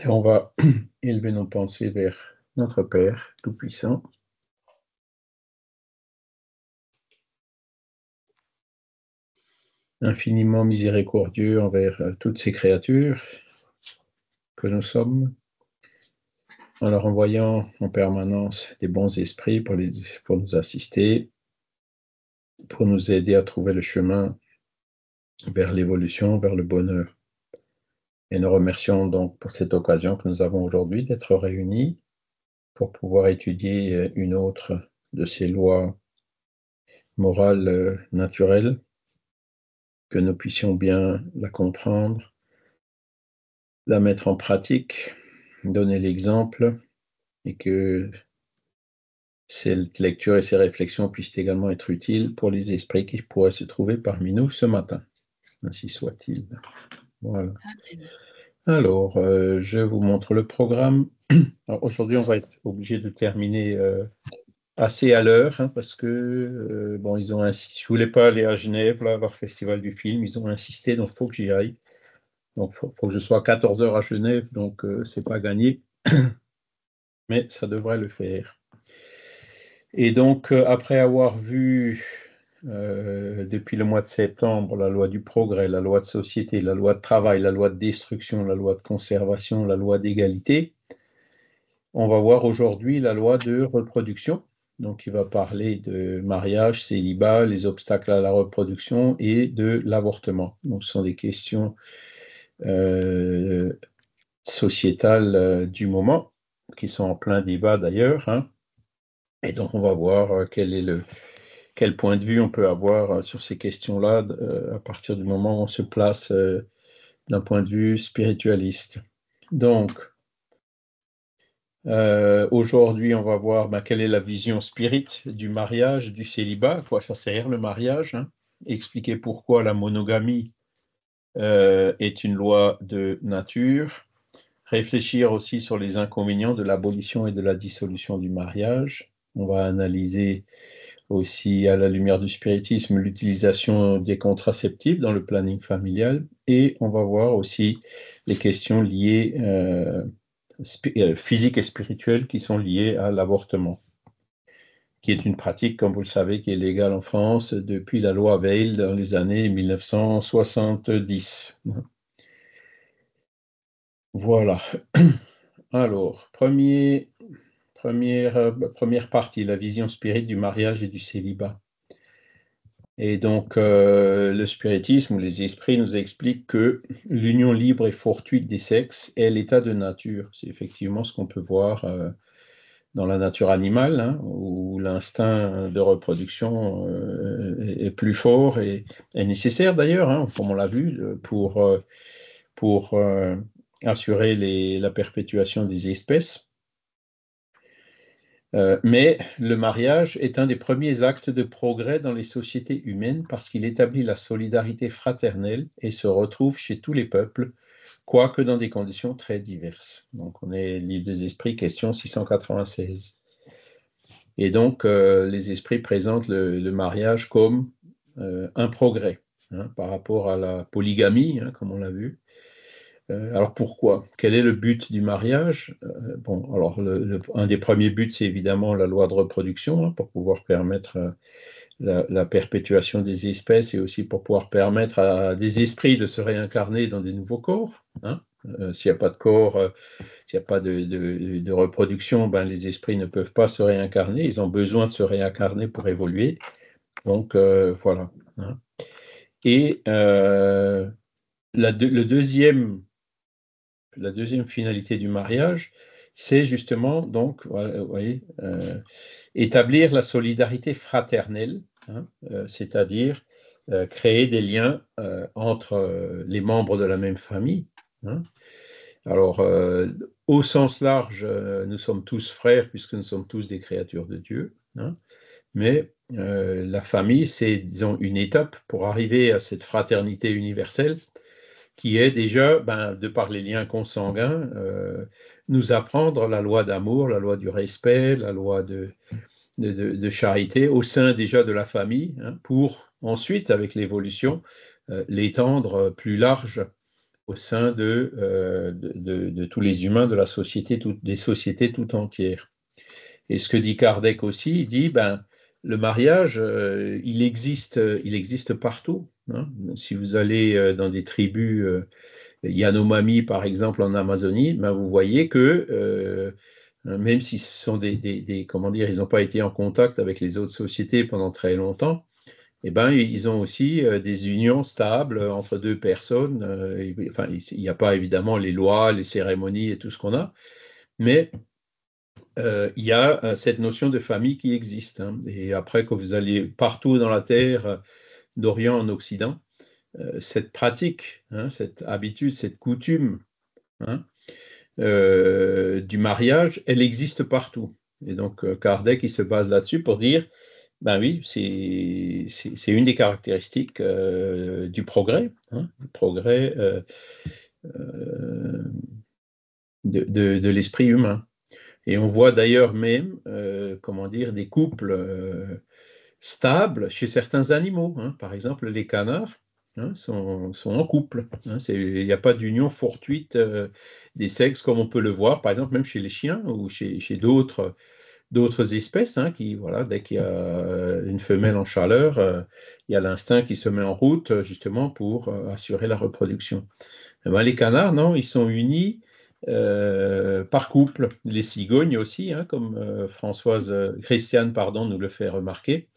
Et on va élever nos pensées vers notre Père Tout-Puissant. Infiniment miséricordieux envers euh, toutes ces créatures que nous sommes, en leur envoyant en permanence des bons esprits pour, pour nous assister, pour nous aider à trouver le chemin vers l'évolution, vers le bonheur. Et nous remercions donc pour cette occasion que nous avons aujourd'hui d'être réunis pour pouvoir étudier euh, une autre de ces lois morales euh, naturelles, que nous puissions bien la comprendre, la mettre en pratique, donner l'exemple et que cette lecture et ces réflexions puissent également être utiles pour les esprits qui pourraient se trouver parmi nous ce matin. Ainsi soit-il. Voilà. Alors, euh, je vous montre le programme. Aujourd'hui, on va être obligé de terminer euh, assez à l'heure hein, parce que, euh, bon, ils ont insisté. Je ne voulais pas aller à Genève, là, voir le festival du film. Ils ont insisté, donc il faut que j'y aille. Donc, il faut, que je sois à 14 heures à Genève, donc c'est pas gagné. Mais ça devrait le faire. Et donc, après avoir vu euh, depuis le mois de septembre, la loi du progrès, la loi de société, la loi de travail, la loi de destruction, la loi de conservation, la loi d'égalité. On va voir aujourd'hui la loi de reproduction, donc il va parler de mariage, célibat, les obstacles à la reproduction et de l'avortement. Donc ce sont des questions euh, sociétales euh, du moment, qui sont en plein débat d'ailleurs. Hein. Et donc on va voir quel est le, quel point de vue on peut avoir euh, sur ces questions-là euh, à partir du moment où on se place euh, d'un point de vue spiritualiste. Donc, aujourd'hui, on va voir ben, quelle est la vision spirite du mariage, du célibat, quoi ça sert le mariage, hein. expliquer pourquoi la monogamie est une loi de nature, réfléchir aussi sur les inconvénients de l'abolition et de la dissolution du mariage. On va analyser aussi à la lumière du spiritisme l'utilisation des contraceptifs dans le planning familial et on va voir aussi les questions liées euh, euh, physiques et spirituelles qui sont liées à l'avortement, qui est une pratique, comme vous le savez, qui est légale en France depuis la loi Veil dans les années 1970. Voilà. Alors, premier première, euh, première partie, la vision spirite du mariage et du célibat. Et donc, euh, le spiritisme ou les esprits nous expliquent que l'union libre et fortuite des sexes est l'état de nature. C'est effectivement ce qu'on peut voir euh, dans la nature animale, hein, où l'instinct de reproduction est, plus fort et est nécessaire d'ailleurs, hein, comme on l'a vu, pour, assurer la perpétuation des espèces. Euh, mais le mariage est un des premiers actes de progrès dans les sociétés humaines parce qu'il établit la solidarité fraternelle et se retrouve chez tous les peuples, quoique dans des conditions très diverses. Donc on est livre des esprits, question 696. Et donc euh, les esprits présentent le, mariage comme euh, un progrès hein, par rapport à la polygamie, hein, comme on l'a vu. Euh, alors pourquoi Quel est le but du mariage euh, alors un des premiers buts, c'est évidemment la loi de reproduction hein, pour pouvoir permettre euh, la, perpétuation des espèces et aussi pour pouvoir permettre à des esprits de se réincarner dans des nouveaux corps. Hein. s'il n'y a pas de corps, s'il n'y a pas de, reproduction, ben, les esprits ne peuvent pas se réincarner. Ils ont besoin de se réincarner pour évoluer. Donc voilà. Hein. Et le deuxième la deuxième finalité du mariage, c'est justement donc voyez, euh, établir la solidarité fraternelle, hein, euh, c'est-à-dire euh, créer des liens entre les membres de la même famille. Hein. Alors, au sens large, nous sommes tous frères puisque nous sommes tous des créatures de Dieu, hein. mais la famille, c'est disons une étape pour arriver à cette fraternité universelle qui est déjà, ben, de par les liens consanguins, euh, nous apprendre la loi d'amour, la loi du respect, la loi de, de, charité au sein déjà de la famille, hein, pour ensuite, avec l'évolution, euh, l'étendre plus large au sein euh, de, de, tous les humains, de la société, des sociétés tout entières. Et ce que dit Kardec aussi, il dit, ben, le mariage, euh, il, existe, euh, il existe partout. Hein. Si vous allez euh, dans des tribus Yanomami, par exemple, en Amazonie, ben vous voyez que hein, même si ce sont des, comment dire, ils n'ont pas été en contact avec les autres sociétés pendant très longtemps, eh ben, ils ont aussi des unions stables entre deux personnes. Enfin, il n'y a pas évidemment les lois, les cérémonies et tout ce qu'on a, mais euh, il y a euh, cette notion de famille qui existe. Hein. Et après, que vous allez partout dans la Terre, d'Orient en Occident, euh, cette pratique, hein, cette habitude, cette coutume hein, du mariage, elle existe partout. Et donc, Kardec, il se base là-dessus pour dire, ben oui, c'est une des caractéristiques du progrès, du progrès de l'esprit humain. Et on voit d'ailleurs même, euh, comment dire, des couples euh, stables chez certains animaux. Hein. Par exemple, les canards hein, sont, en couple. Hein. Il n'y a pas d'union fortuite euh, des sexes comme on peut le voir, par exemple, même chez les chiens ou chez, d'autres d'autres espèces qui dès qu'il y a une femelle en chaleur il y a l'instinct qui se met en route justement pour assurer la reproduction eh ben, les canards non ils sont unis euh, par couple, les cigognes aussi, hein, comme euh, Françoise euh, Christiane pardon, nous le fait remarquer.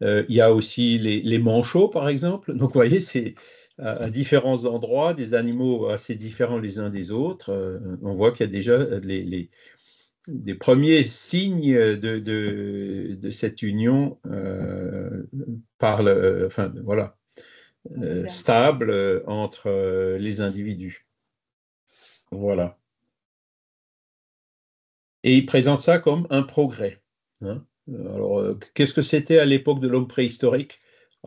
il y a aussi les, manchots, par exemple. Donc, vous voyez, c'est à, différents endroits, des animaux assez différents les uns des autres. on voit qu'il y a déjà les, des premiers signes de, de, cette union par le, enfin, voilà, stable entre les individus. Voilà. Et il présente ça comme un progrès. Hein. Alors, euh, qu'est-ce que c'était à l'époque de l'homme préhistorique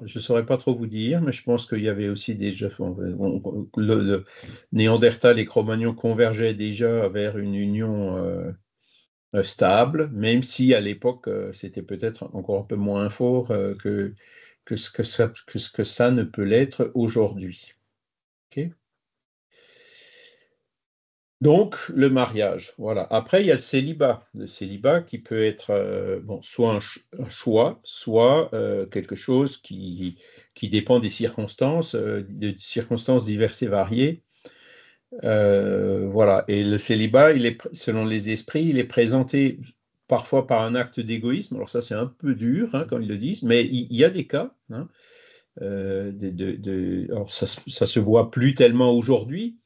je ne saurais pas trop vous dire, mais je pense qu'il y avait aussi déjà. le, Néandertal et Cro-Magnon convergeaient déjà vers une union euh, euh, stable, même si à l'époque, c'était peut-être encore un peu moins fort que, que, ce que, ça, ne peut l'être aujourd'hui. OK donc, le mariage, voilà. Après, il y a le célibat. Le célibat qui peut être euh, bon, soit un, choix, soit euh, quelque chose qui, qui, dépend des circonstances, euh, de circonstances diverses et variées. voilà. Et le célibat, selon les esprits, il est présenté parfois par un acte d'égoïsme. Alors ça, c'est un peu dur, hein, quand ils le disent, mais il, y a des cas. Hein, alors ça, ça se voit plus tellement aujourd'hui,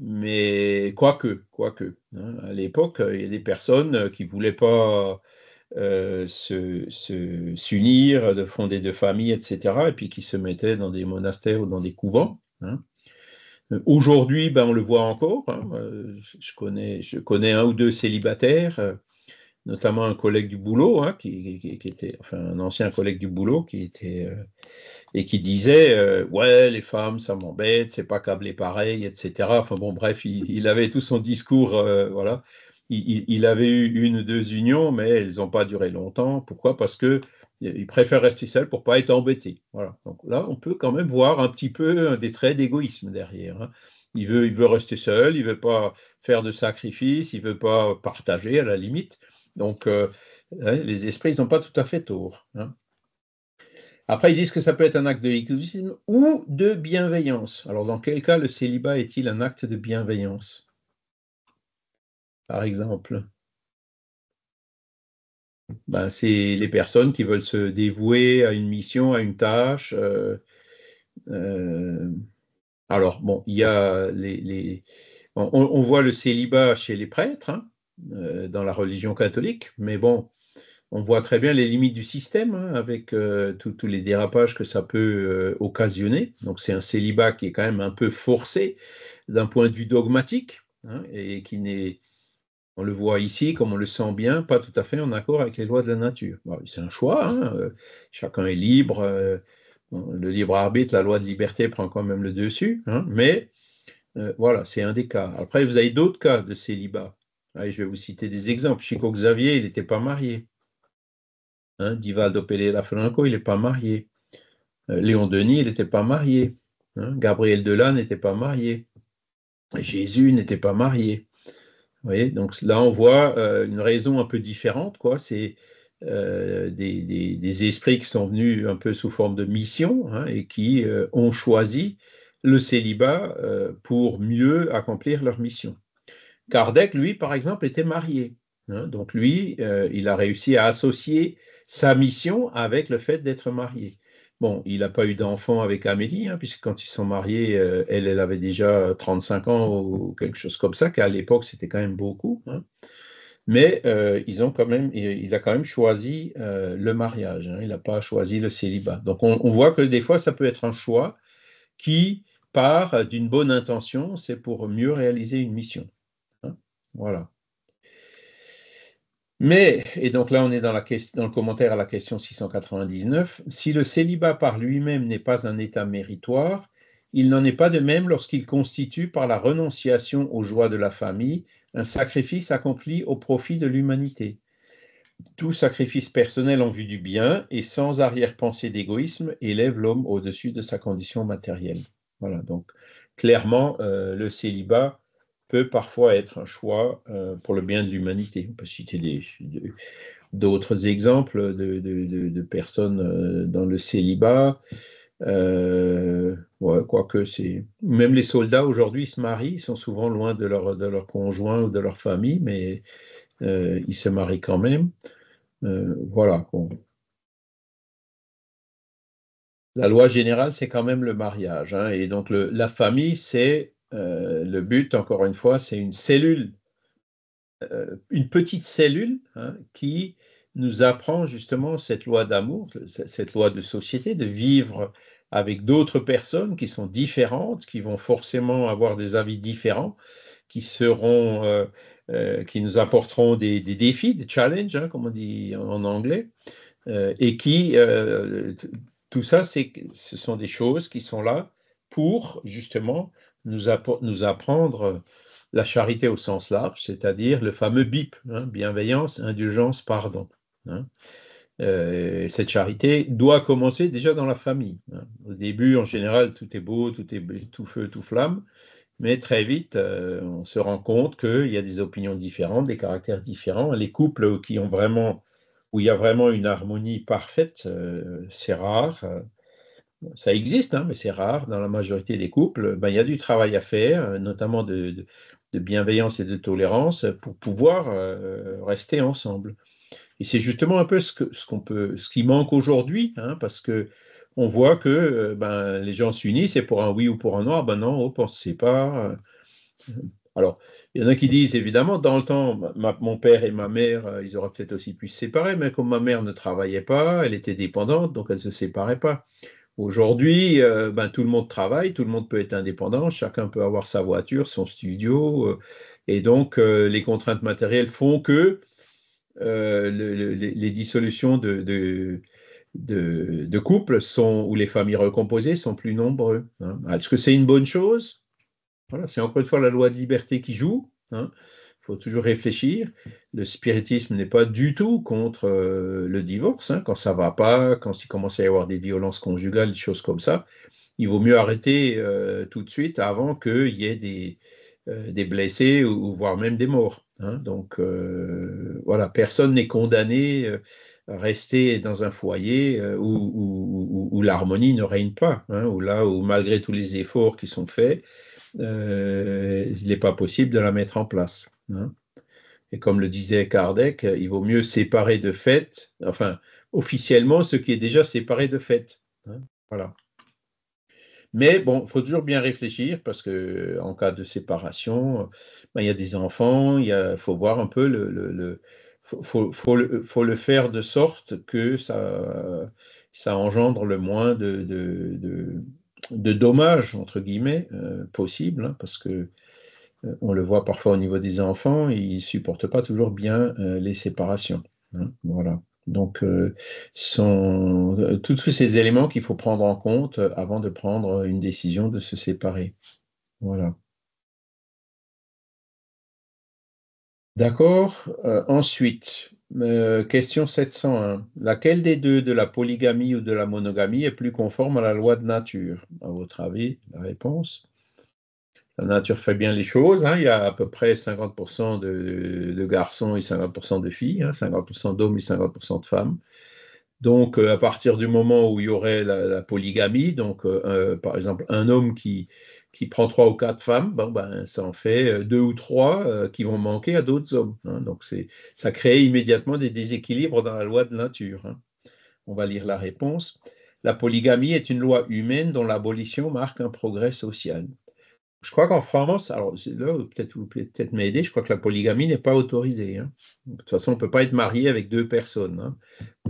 mais quoique, quoique. Hein, à l'époque, euh, il y a des personnes euh, qui ne voulaient pas euh, s'unir, de fonder de familles, etc., et puis qui se mettaient dans des monastères ou dans des couvents. Hein. Euh, aujourd'hui, ben, on le voit encore. Hein, je, connais, je connais un ou deux célibataires notamment un collègue du boulot, hein, qui, était, un ancien collègue du boulot, qui était euh, et qui disait euh, ouais les femmes ça m'embête, c'est pas câblé pareil, etc. Enfin bon bref, il, avait tout son discours, euh, voilà. Il, avait eu une ou deux unions, mais elles n'ont pas duré longtemps. Pourquoi Parce que il préfère rester seul pour pas être embêté. Voilà. Donc là, on peut quand même voir un petit peu des traits d'égoïsme derrière. Hein. Il veut, il veut rester seul, il veut pas faire de sacrifices, il veut pas partager à la limite. Donc, euh, hein, les esprits, ils n'ont pas tout à fait tort. Hein. Après, ils disent que ça peut être un acte de égoïsme ou de bienveillance. Alors, dans quel cas le célibat est-il un acte de bienveillance Par exemple, ben, c'est les personnes qui veulent se dévouer à une mission, à une tâche. Euh, euh, alors, bon, il y a les. on, voit le célibat chez les prêtres. Hein. Euh, dans la religion catholique, mais bon, on voit très bien les limites du système hein, avec euh, tous les dérapages que ça peut euh, occasionner. Donc c'est un célibat qui est quand même un peu forcé d'un point de vue dogmatique hein, et qui n'est, on le voit ici comme on le sent bien, pas tout à fait en accord avec les lois de la nature. c'est un choix, hein, chacun est libre, le libre arbitre, la loi de liberté prend quand même le dessus, mais voilà, c'est un des cas. Après, vous avez d'autres cas de célibat ah, je vais vous citer des exemples. Chico Xavier, il n'était pas marié. Hein, Divaldo Pereira Franco, il n'est pas marié. Euh, Léon Denis, il n'était pas marié. Hein, Gabriel Delat n'était pas marié. Jésus n'était pas marié. donc là, on voit euh, une raison un peu différente. C'est euh, des, esprits qui sont venus un peu sous forme de mission hein, et qui ont choisi le célibat pour mieux accomplir leur mission. Kardec, lui, par exemple, était marié. Hein. donc lui, euh, il a réussi à associer sa mission avec le fait d'être marié. Bon, il n'a pas eu d'enfant avec Amélie, hein, puisque quand ils sont mariés, euh, elle, elle avait déjà 35 ans ou quelque chose comme ça, qu'à l'époque, c'était quand même beaucoup. Hein. Mais euh, ils ont quand même, il a quand même choisi le mariage, il n'a pas choisi le célibat. Donc on, voit que des fois, ça peut être un choix qui part d'une bonne intention, c'est pour mieux réaliser une mission. Voilà. Mais, et donc là on est dans, le commentaire à la question 699, si le célibat par lui-même n'est pas un état méritoire, il n'en est pas de même lorsqu'il constitue par la renonciation aux joies de la famille un sacrifice accompli au profit de l'humanité. Tout sacrifice personnel en vue du bien et sans arrière-pensée d'égoïsme élève l'homme au-dessus de sa condition matérielle. Voilà, donc clairement, euh, le célibat peut parfois être un choix euh, pour le bien de l'humanité. On peut citer d'autres exemples de, personnes euh, dans le célibat. Euh, quoique c'est même les soldats aujourd'hui se marient, ils sont souvent loin de leur de leur conjoint ou de leur famille, mais ils se marient quand même. voilà. La loi générale, c'est quand même le mariage, hein, et donc la famille, c'est euh, le but, encore une fois, c'est une cellule, euh, une petite cellule hein, qui nous apprend justement cette loi d'amour, cette loi de société, de vivre avec d'autres personnes qui sont différentes, qui vont forcément avoir des avis différents, qui seront, euh, qui nous apporteront des, défis, des challenges, hein, comme on dit en anglais, et qui, tout ça, ce sont des choses qui sont là pour justement nous, apprendre la charité au sens large, c'est-à-dire le fameux BIP, hein, bienveillance, indulgence, pardon. Hein. Euh, cette charité doit commencer déjà dans la famille. Hein. Au début, en général, tout est beau, tout est tout feu, tout flamme, mais très vite, euh, on se rend compte qu'il y a des opinions différentes, des caractères différents. Les couples qui ont vraiment, où il y a vraiment une harmonie parfaite, euh, c'est rare ça existe, hein, mais c'est rare. Dans la majorité des couples, ben, il y a du travail à faire, notamment de, bienveillance et de tolérance, pour pouvoir euh, rester ensemble. Et c'est justement un peu ce, que, ce, qu'on peut, ce qui manque aujourd'hui, hein, parce que on voit que euh, ben, les gens s'unissent et pour un oui ou pour un non, ah ben non, on se pas. Euh, alors, il y en a qui disent, évidemment, dans le temps, mon père et ma mère, ils auraient peut-être aussi pu se séparer, mais comme ma mère ne travaillait pas, elle était dépendante, donc elle ne se séparait pas. Aujourd'hui, euh, ben, tout le monde travaille, tout le monde peut être indépendant, chacun peut avoir sa voiture, son studio, euh, et donc euh, les contraintes matérielles font que les dissolutions de, couples sont, ou les familles recomposées sont plus nombreux. Hein. Est-ce que c'est une bonne chose Voilà, c'est encore une fois la loi de liberté qui joue. Hein faut toujours réfléchir. Le spiritisme n'est pas du tout contre euh, le divorce. Hein. quand ça va pas, quand il commence à y avoir des violences conjugales, des choses comme ça, il vaut mieux arrêter euh, tout de suite avant qu'il y ait des, euh, blessés ou, voire même des morts. Hein. Donc voilà, personne n'est condamné à rester dans un foyer où, l'harmonie ne règne pas, hein, là où malgré tous les efforts qui sont faits, euh, il n'est pas possible de la mettre en place. Hein. Et comme le disait Kardec, il vaut mieux séparer de fait, enfin, officiellement, ce qui est déjà séparé de fait. Hein, voilà. Mais bon, il faut toujours bien réfléchir parce que en cas de séparation, ben, il y a des enfants, il faut voir un peu le. le, faut, le, faire de sorte que ça, ça engendre le moins de, de de dommages, entre guillemets, possible, euh, possibles, hein, parce que euh, on le voit parfois au niveau des enfants, ils ne supportent pas toujours bien euh, les séparations. Hein, voilà. Donc, sont tous ces éléments qu'il faut prendre en compte avant de prendre une décision de se séparer. Voilà. D'accord. ensuite, euh, question 701. Laquelle des deux, de la polygamie ou de la monogamie, est plus conforme à la loi de nature À votre avis, la réponse La nature fait bien les choses. Hein. il y a à peu près 50% de, garçons et 50% de filles, 50% hein. d'hommes et 50% de femmes. Donc, euh, à partir du moment où il y aurait la, polygamie, donc euh, par exemple un homme qui, prend trois ou quatre femmes, ben, ça en fait euh, deux ou trois qui vont manquer à d'autres hommes. Hein. Donc, ça crée immédiatement des déséquilibres dans la loi de nature. Hein. On va lire la réponse. La polygamie est une loi humaine dont l'abolition marque un progrès social. Je crois qu'en France, alors là, peut-être vous pouvez peut-être m'aider, je crois que la polygamie n'est pas autorisée. Hein. De toute façon, on ne peut pas être marié avec deux personnes. Hein.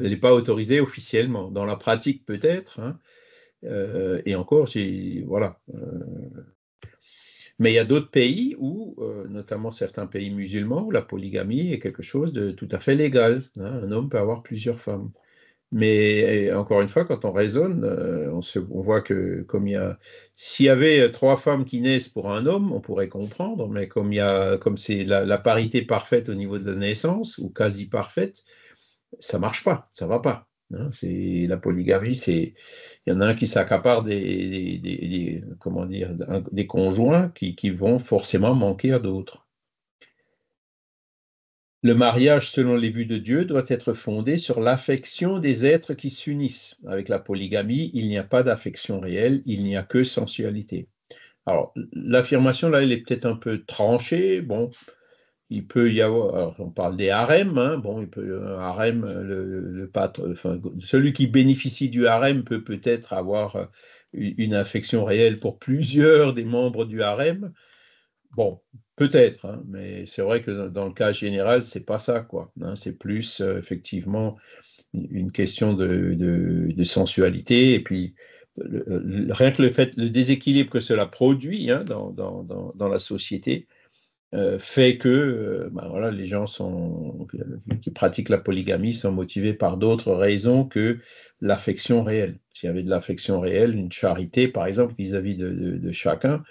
Elle n'est pas autorisée officiellement. Dans la pratique, peut-être. Hein. Euh, et encore, Voilà. Euh. mais il y a d'autres pays où, euh, notamment certains pays musulmans, où la polygamie est quelque chose de tout à fait légal. Un homme peut avoir plusieurs femmes. Mais eh, encore une fois, quand on raisonne, euh, on, voit que comme il y a, s'il y avait euh, trois femmes qui naissent pour un homme, on pourrait comprendre. Mais comme il a, comme c'est la, parité parfaite au niveau de la naissance ou quasi parfaite, ça marche pas, ça va pas. Hein. c'est la polygamie, c'est il y en a un qui s'accapare des, comment dire des conjoints qui vont forcément manquer à d'autres. Le mariage, selon les vues de Dieu, doit être fondé sur l'affection des êtres qui s'unissent. Avec la polygamie, il n'y a pas d'affection réelle, il n'y a que sensualité. Alors, l'affirmation, là, elle est peut-être un peu tranchée. Bon, il peut y avoir, on parle des harems, hein. bon, il peut, un euh, harem, euh, le, le enfin, celui qui bénéficie du harem peut peut-être avoir euh, une affection réelle pour plusieurs des membres du harem. Bon, Peut-être, hein, mais c'est vrai que dans le cas général, c'est pas ça, quoi. Hein. c'est plus euh, effectivement une question de, sensualité et puis rien que le fait, le déséquilibre que cela produit hein, dans, la société euh, fait que euh, ben voilà, les gens sont, qui pratiquent la polygamie sont motivés par d'autres raisons que l'affection réelle. S'il y avait de l'affection réelle, une charité par exemple vis-à-vis de, chacun,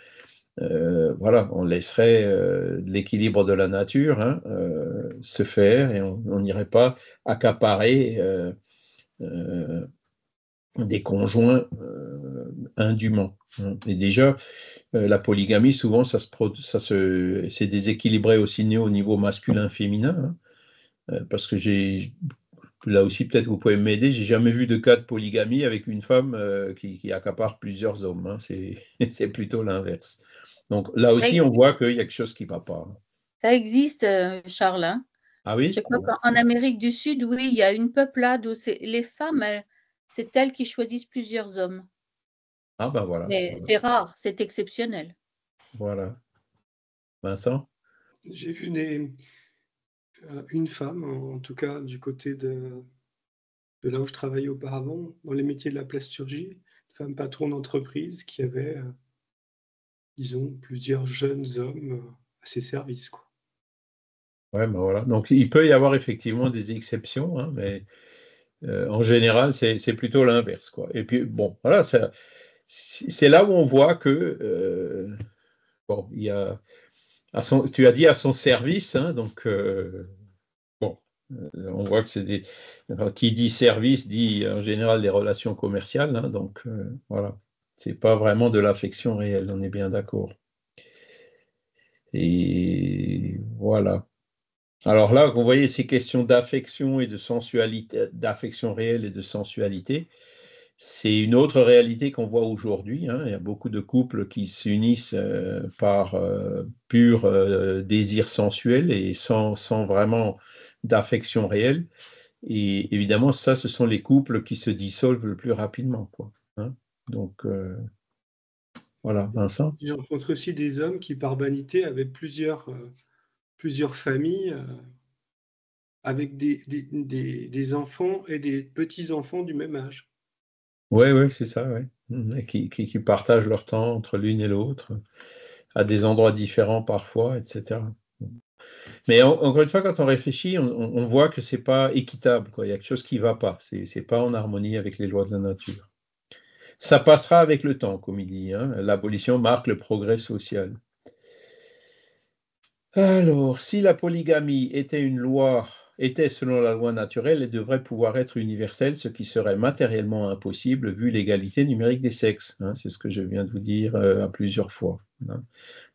euh, voilà, on laisserait euh, l'équilibre de la nature hein, euh, se faire et on n'irait pas accaparer des conjoints indûment. Hein. Et déjà, la polygamie, souvent, ça se, ça c'est déséquilibré aussi au niveau masculin-féminin. Hein, parce que j'ai là aussi, peut-être vous pouvez m'aider. J'ai jamais vu de cas de polygamie avec une femme euh, qui, qui, accapare plusieurs hommes. Hein. C'est plutôt l'inverse. Donc là aussi, on voit qu'il y a quelque chose qui ne va pas. Ça existe, euh, Charles. Hein. Ah oui Je crois Amérique du Sud, oui, il y a une peuplade où les femmes, c'est elles qui choisissent plusieurs hommes. Ah ben voilà. Mais c'est rare, c'est exceptionnel. Voilà. Vincent J'ai vu des, euh, une femme, en tout cas du côté de, de là où je travaillais auparavant, dans les métiers de la plasturgie, une femme patron d'entreprise qui avait, euh, disons, plusieurs jeunes hommes euh, à ses services. Quoi. Ouais, ben voilà. Donc il peut y avoir effectivement des exceptions, hein, mais en général, c'est plutôt l'inverse. quoi. Et puis, bon, voilà, c'est là où on voit que, bon, il y a tu as dit à son service, hein, donc euh, bon, euh, on voit que c'est Qui dit service dit en général des relations commerciales, hein, donc euh, voilà, c'est pas vraiment de l'affection réelle, on est bien d'accord. Et voilà. Alors là, vous voyez ces questions d'affection et de sensualité, d'affection réelle et de sensualité, c'est une autre réalité qu'on voit aujourd'hui. Hein. Il y a beaucoup de couples qui s'unissent euh, par euh, pur euh, désir sensuel et sans, vraiment d'affection réelle. Et évidemment, ça, ce sont les couples qui se dissolvent le plus rapidement. Hein. Donc, voilà, Vincent. J'ai rencontre aussi des hommes qui, par vanité, avaient plusieurs, familles avec des enfants et des petits-enfants du même âge. Oui, oui, c'est ça, ouais. Mhm. Qui, partagent leur temps entre l'une et l'autre, à des endroits différents parfois, etc. Mais encore une fois, quand on réfléchit, on, voit que ce n'est pas équitable. Il y a quelque chose qui ne va pas. Ce n'est pas en harmonie avec les lois de la nature. Ça passera avec le temps, comme il dit. Hein. L'abolition marque le progrès social. Alors, si la polygamie était une loi était selon la loi naturelle et devrait pouvoir être universelle, ce qui serait matériellement impossible vu l'égalité numérique des sexes. Hein. c'est ce que je viens de vous dire euh, à plusieurs fois. Hein.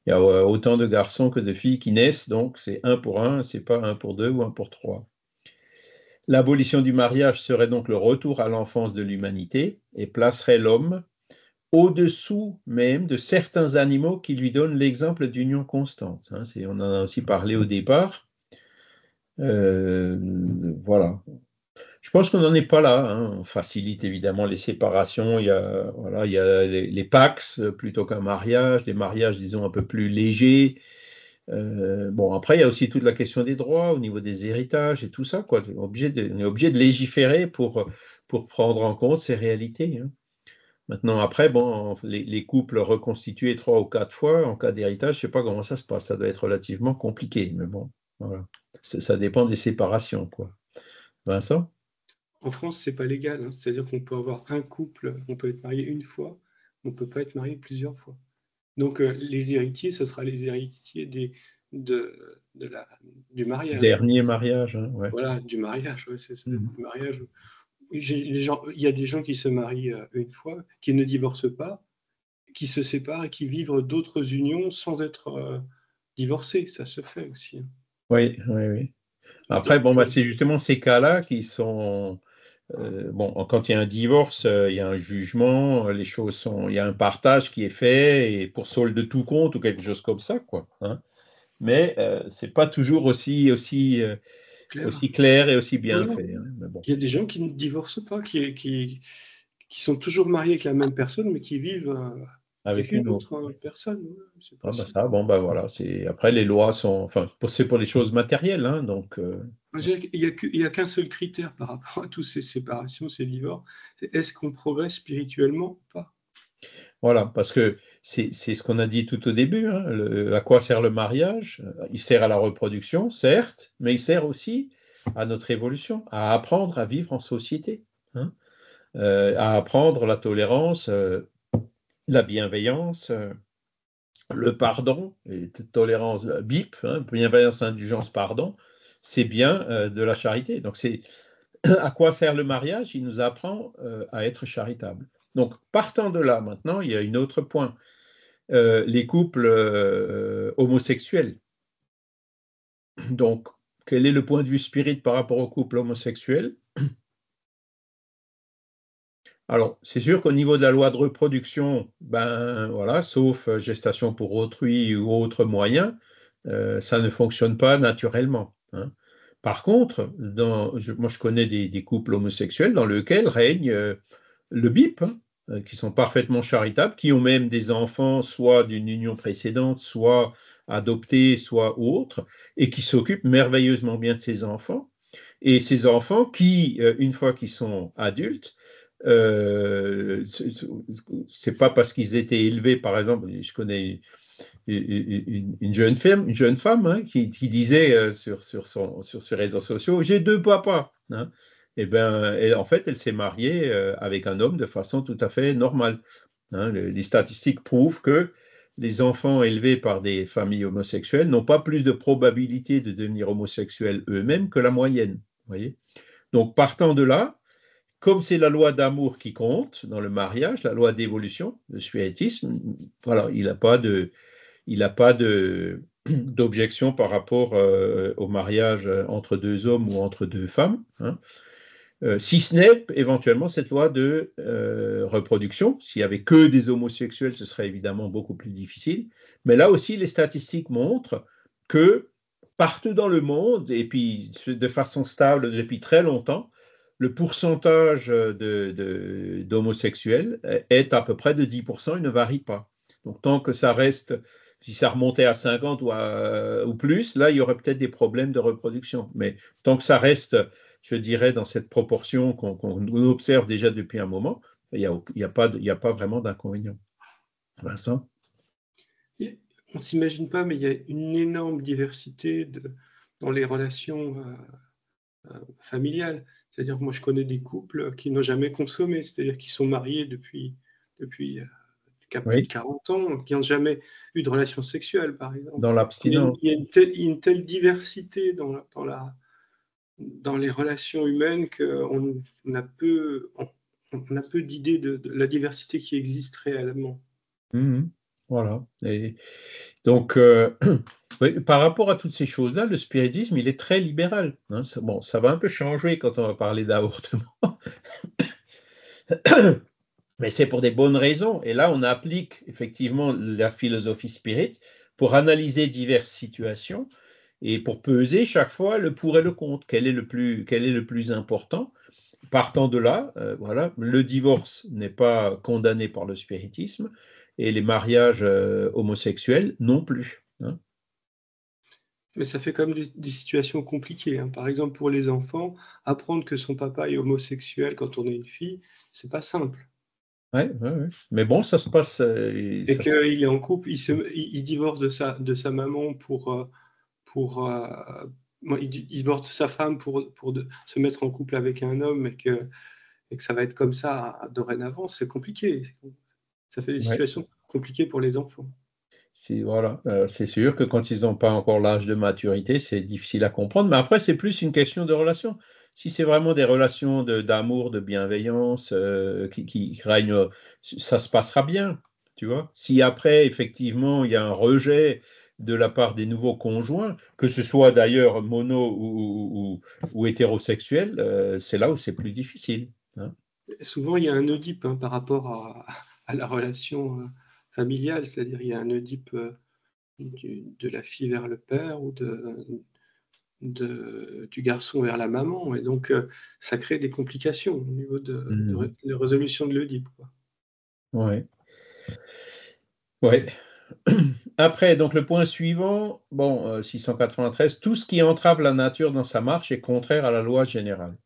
Il y a euh, autant de garçons que de filles qui naissent, donc c'est un pour un, c'est pas un pour deux ou un pour trois. L'abolition du mariage serait donc le retour à l'enfance de l'humanité et placerait l'homme au-dessous même de certains animaux qui lui donnent l'exemple d'union constante. Hein. on en a aussi parlé au départ. Euh, voilà. Je pense qu'on n'en est pas là. Hein. On facilite évidemment les séparations. Il y a, voilà, il a les, les euh, plutôt qu'un mariage, des mariages, disons, un peu plus légers. Euh, bon, après, il y a aussi toute la question des droits au niveau des héritages et tout ça. Quoi. On, est obligé de, légiférer pour, pour prendre en compte ces réalités. Hein. Maintenant, après, bon, les, les, couples reconstitués trois ou quatre fois en cas d'héritage, je ne sais pas comment ça se passe. Ça doit être relativement compliqué, mais bon. Ça dépend des séparations, quoi. Vincent En France, c'est pas légal. Hein. C'est-à-dire qu'on peut avoir un couple, on peut être marié une fois, on peut pas être marié plusieurs fois. Donc euh, les héritiers, ce sera les héritiers des, de, la, du mariage. Dernier mariage, hein, Voilà, du mariage, c'est ça. Mhm. mariage. il y a des gens qui se marient euh, une fois, qui ne divorcent pas, qui se séparent et qui vivent d'autres unions sans être euh, divorcés. Ça se fait aussi. Hein. Oui, oui, oui. Après, bon, bah, c'est justement ces cas-là qui sont. Euh, bon, quand il y a un divorce, euh, il y a un jugement, les choses sont, il y a un partage qui est fait et pour solde de tout compte ou quelque chose comme ça, quoi. Hein. Mais euh, c'est pas toujours aussi aussi euh, clair. aussi clair et aussi bien fait. Hein, il y a des gens qui ne divorcent pas, qui, qui sont toujours mariés avec la même personne, mais qui vivent avec une, autre, personne. Ah, bah, ça, bon, ben voilà. Après, les lois sont. Enfin, c'est pour les choses matérielles. Hein, donc, euh. Il n'y a qu'un seul critère par rapport à toutes ces séparations, ces divorces. est-ce qu'on progresse spirituellement ou pas Voilà, parce que c'est ce qu'on a dit tout au début. Hein, à quoi sert le mariage Il sert à la reproduction, certes, mais il sert aussi à notre évolution, à apprendre à vivre en société. Hein, euh, à apprendre la tolérance, euh, la bienveillance, euh, le pardon, et tolérance euh, BIP, hein, bienveillance, indulgence, pardon, c'est bien euh, de la charité. Donc c'est à quoi sert le mariage Il nous apprend à être charitable. Donc partant de là, maintenant, il y a un autre point. les couples homosexuels. Donc, quel est le point de vue spirituel par rapport aux couples homosexuels alors, c'est sûr qu'au niveau de la loi de reproduction, ben voilà, sauf euh, gestation pour autrui ou autre moyen, euh, ça ne fonctionne pas naturellement. Hein. Par contre, je, moi je connais des, couples homosexuels dans lesquels règne euh, le BIP, hein, qui sont parfaitement charitables, qui ont même des enfants soit d'une union précédente, soit adoptés, soit autres, et qui s'occupent merveilleusement bien de ces enfants. Et ces enfants qui, une fois qu'ils sont adultes, euh, c'est pas parce qu'ils étaient élevés, par exemple, je connais une, jeune femme, une jeune femme hein, qui, disait euh, sur, sur, son, sur ses réseaux sociaux J'ai deux papas. Hein. Eh ben, et ben, en fait, elle s'est mariée euh, avec un homme de façon tout à fait normale. Hein. les statistiques prouvent que les enfants élevés par des familles homosexuelles n'ont pas plus de probabilité de devenir homosexuels eux-mêmes que la moyenne. Voyez Donc, partant de là, comme c'est la loi d'amour qui compte dans le mariage, la loi d'évolution, le spiritisme, voilà, il n'a pas il a pas d'objection par rapport euh, au mariage euh, entre deux hommes ou entre deux femmes, hein. euh, si ce n'est éventuellement cette loi de reproduction. S'il y avait que des homosexuels, ce serait évidemment beaucoup plus difficile. Mais là aussi, les statistiques montrent que partout dans le monde, et puis de façon stable depuis très longtemps, le pourcentage euh, d'homosexuels euh, est à peu près de 10%, il ne varie pas. Donc tant que ça reste, si ça remontait à 50 euh, ou, plus, là, il y aurait peut-être des problèmes de reproduction. Mais tant que ça reste, je dirais, dans cette proportion qu'on observe déjà depuis un moment, il n'y a, pas, vraiment d'inconvénient. Vincent On ne s'imagine pas, mais il y a une énorme diversité de, dans les relations familiales. C'est-à-dire que moi, je connais des couples qui n'ont jamais consommé, c'est-à-dire qui sont mariés depuis, depuis euh, plus de 40 ans, qui n'ont jamais eu de relation sexuelle, par exemple. Dans l'abstinence. Il, y a une telle diversité dans, dans, la, dans les relations humaines qu'on on a peu, on, a peu d'idées de, la diversité qui existe réellement. Mmh voilà. Et donc, euh, par rapport à toutes ces choses-là, le spiritisme, il est très libéral. Hein. bon, ça va un peu changer quand on va parler d'avortement. Mais c'est pour des bonnes raisons. Et là, on applique effectivement la philosophie spirit pour analyser diverses situations et pour peser chaque fois le pour et le contre. Quel est le plus, quel est le plus important Partant de là, euh, voilà, le divorce n'est pas condamné par le spiritisme et les mariages euh, homosexuels non plus. Hein. Mais ça fait quand même des, situations compliquées. Hein. Par exemple, pour les enfants, apprendre que son papa est homosexuel quand on est une fille, c'est pas simple. Oui, Mais bon, ça se passe. Euh, et, qu'il est en couple, il, divorce de sa, maman pour. Euh, pour euh, il, divorce sa femme pour, se mettre en couple avec un homme et que, ça va être comme ça dorénavant, c'est compliqué. Ça fait des situations compliquées pour les enfants c'est voilà, euh, c'est sûr que quand ils n'ont pas encore l'âge de maturité, c'est difficile à comprendre. Mais après, c'est plus une question de relation. Si c'est vraiment des relations d'amour, de, bienveillance euh, qui, règnent, euh, ça se passera bien, tu vois. Si après, effectivement, il y a un rejet de la part des nouveaux conjoints, que ce soit d'ailleurs mono ou, hétérosexuel, c'est là où c'est plus difficile. Hein. Souvent, il y a un Oedipe hein, par rapport à, à la relation familiale, c'est-à-dire il y a un Oedipe euh, de la fille vers le père ou de, du garçon vers la maman. Et donc, euh, ça crée des complications au niveau de, la mmh. résolution de l'Oedipe. Oui. Ouais. Après, donc le point suivant, bon, 693, euh, tout ce qui entrave la nature dans sa marche est contraire à la loi générale.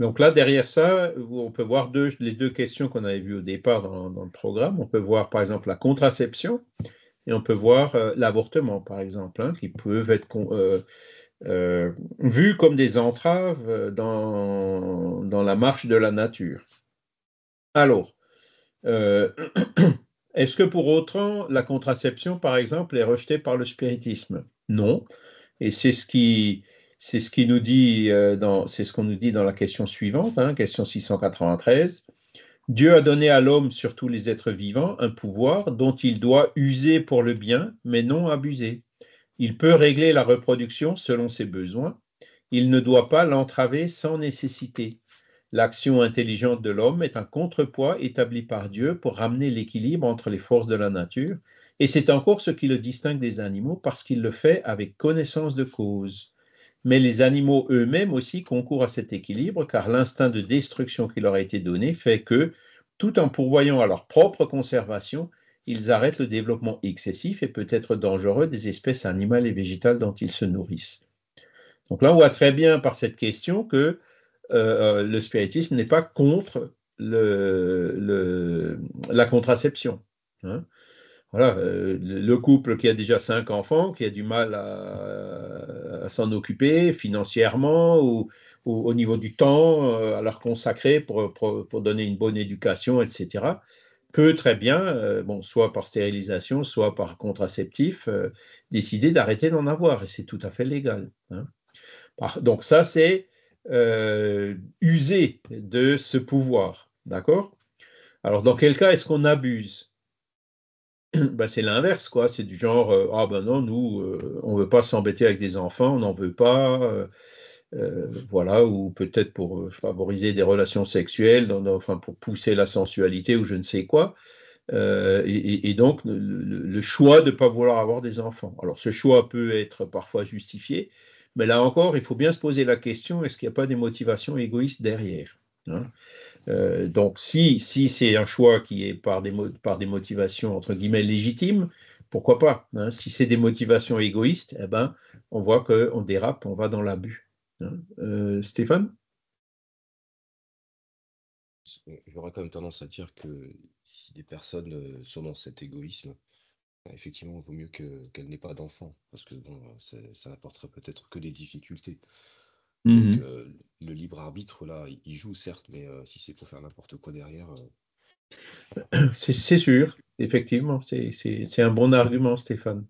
Donc là, derrière ça, on peut voir les deux questions qu'on avait vues au départ dans, le programme. On peut voir, par exemple, la contraception et on peut voir euh, l'avortement, par exemple, hein, qui peuvent être euh, euh, vus comme des entraves dans, dans, la marche de la nature. Alors, est-ce que pour autant la contraception, par exemple, est rejetée par le spiritisme Non. Et c'est ce qui c'est ce nous euh, qu'on nous dit dans la question suivante, hein, question 693. Dieu a donné à l'homme sur tous les êtres vivants un pouvoir dont il doit user pour le bien, mais non abuser. Il peut régler la reproduction selon ses besoins. Il ne doit pas l'entraver sans nécessité. L'action intelligente de l'homme est un contrepoids établi par Dieu pour ramener l'équilibre entre les forces de la nature, et c'est encore ce qui le distingue des animaux parce qu'il le fait avec connaissance de cause mais les animaux eux-mêmes aussi concourent à cet équilibre, car l'instinct de destruction qui leur a été donné fait que, tout en pourvoyant à leur propre conservation, ils arrêtent le développement excessif et peut-être dangereux des espèces animales et végétales dont ils se nourrissent. Donc là, on voit très bien par cette question que euh, le spiritisme n'est pas contre la contraception. Hein voilà, euh, le couple qui a déjà cinq enfants, qui a du mal à, s'en occuper financièrement ou, au niveau du temps euh, à leur consacrer pour, donner une bonne éducation, etc., peut très bien, euh, bon, soit par stérilisation, soit par contraceptif, décider d'arrêter d'en avoir, et c'est tout à fait légal. Hein. Donc ça, c'est user de ce pouvoir, d'accord Alors, dans quel cas est-ce qu'on abuse Bah, c'est l'inverse, quoi. C'est du genre, euh, ah ben non, nous, euh, on ne veut pas s'embêter avec des enfants, on n'en veut pas. Euh, voilà, ou peut-être pour favoriser des relations sexuelles, enfin, pour pousser la sensualité ou je ne sais quoi. Et, donc, le, choix de ne pas vouloir avoir des enfants. Alors, ce choix peut être parfois justifié, mais là encore, il faut bien se poser la question, est-ce qu'il n'y a pas des motivations égoïstes derrière hein euh, donc, si, si c'est un choix qui est par des, par des motivations entre guillemets légitimes, pourquoi pas hein. Si c'est des motivations égoïstes, eh ben, on voit qu'on dérape, on va dans l'abus. Hein. Euh, Stéphane J'aurais quand même tendance à dire que si des personnes euh, sont dans cet égoïsme, effectivement, il vaut mieux qu'elles n'aient pas d'enfants, parce que bon, ça n'apporterait peut-être que des difficultés. Mmh euh, le libre arbitre, là, il joue, certes, mais euh, si c'est pour faire n'importe quoi derrière, euh, C'est sûr, effectivement, c'est un bon argument, Stéphane.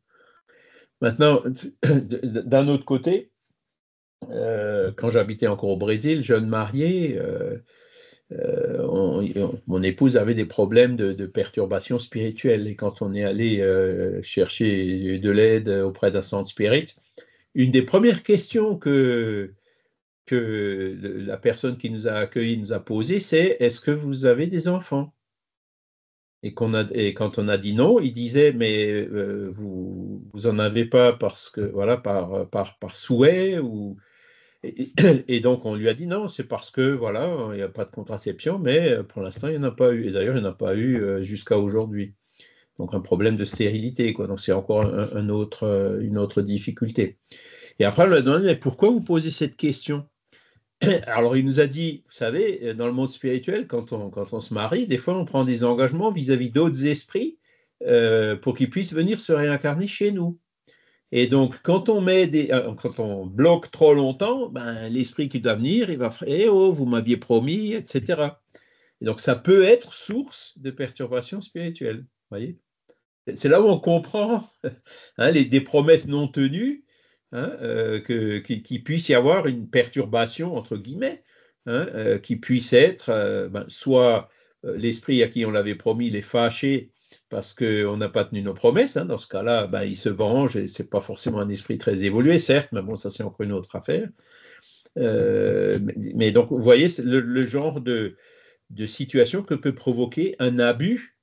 Maintenant, d'un autre côté, quand j'habitais encore au Brésil, jeune marié, mon épouse avait des problèmes de, perturbation spirituelle. Et quand on est allé chercher de l'aide auprès d'un centre spirit, une des premières questions que, que la personne qui nous a accueillis nous a posé, c'est est-ce que vous avez des enfants et, quand on a dit non, il disait mais euh, vous vous en avez pas parce que voilà par par souhait ou et, donc on lui a dit non, c'est parce que voilà il n'y a pas de contraception, mais euh, pour l'instant il n'y en a pas eu et d'ailleurs il n'y en a pas eu euh, jusqu'à aujourd'hui. Donc un problème de stérilité quoi. Donc c'est encore un, autre une autre difficulté. Et après on lui a demandé mais pourquoi vous posez cette question alors il nous a dit, vous savez, euh, dans le monde spirituel, quand on, quand on se marie, des fois on prend des engagements vis-à-vis d'autres esprits euh, pour qu'ils puissent venir se réincarner chez nous. Et donc quand on, met des, euh, quand on bloque trop longtemps, ben, l'esprit qui doit venir, il va faire eh oh, vous m'aviez promis, etc. donc ça peut être source de perturbations spirituelles. Voyez C'est là où on comprend hein, des promesses non tenues Hein, euh, qu'il puisse y avoir une perturbation, entre guillemets, hein, euh, qui puisse être euh, ben, soit l'esprit à qui on l'avait promis, les est fâché parce qu'on n'a pas tenu nos promesses. Hein, dans ce cas-là, ben, il se venge et ce n'est pas forcément un esprit très évolué, certes, mais bon, ça c'est encore une autre affaire. Mais, donc, vous voyez, le, le, genre de, de situation que peut provoquer un abus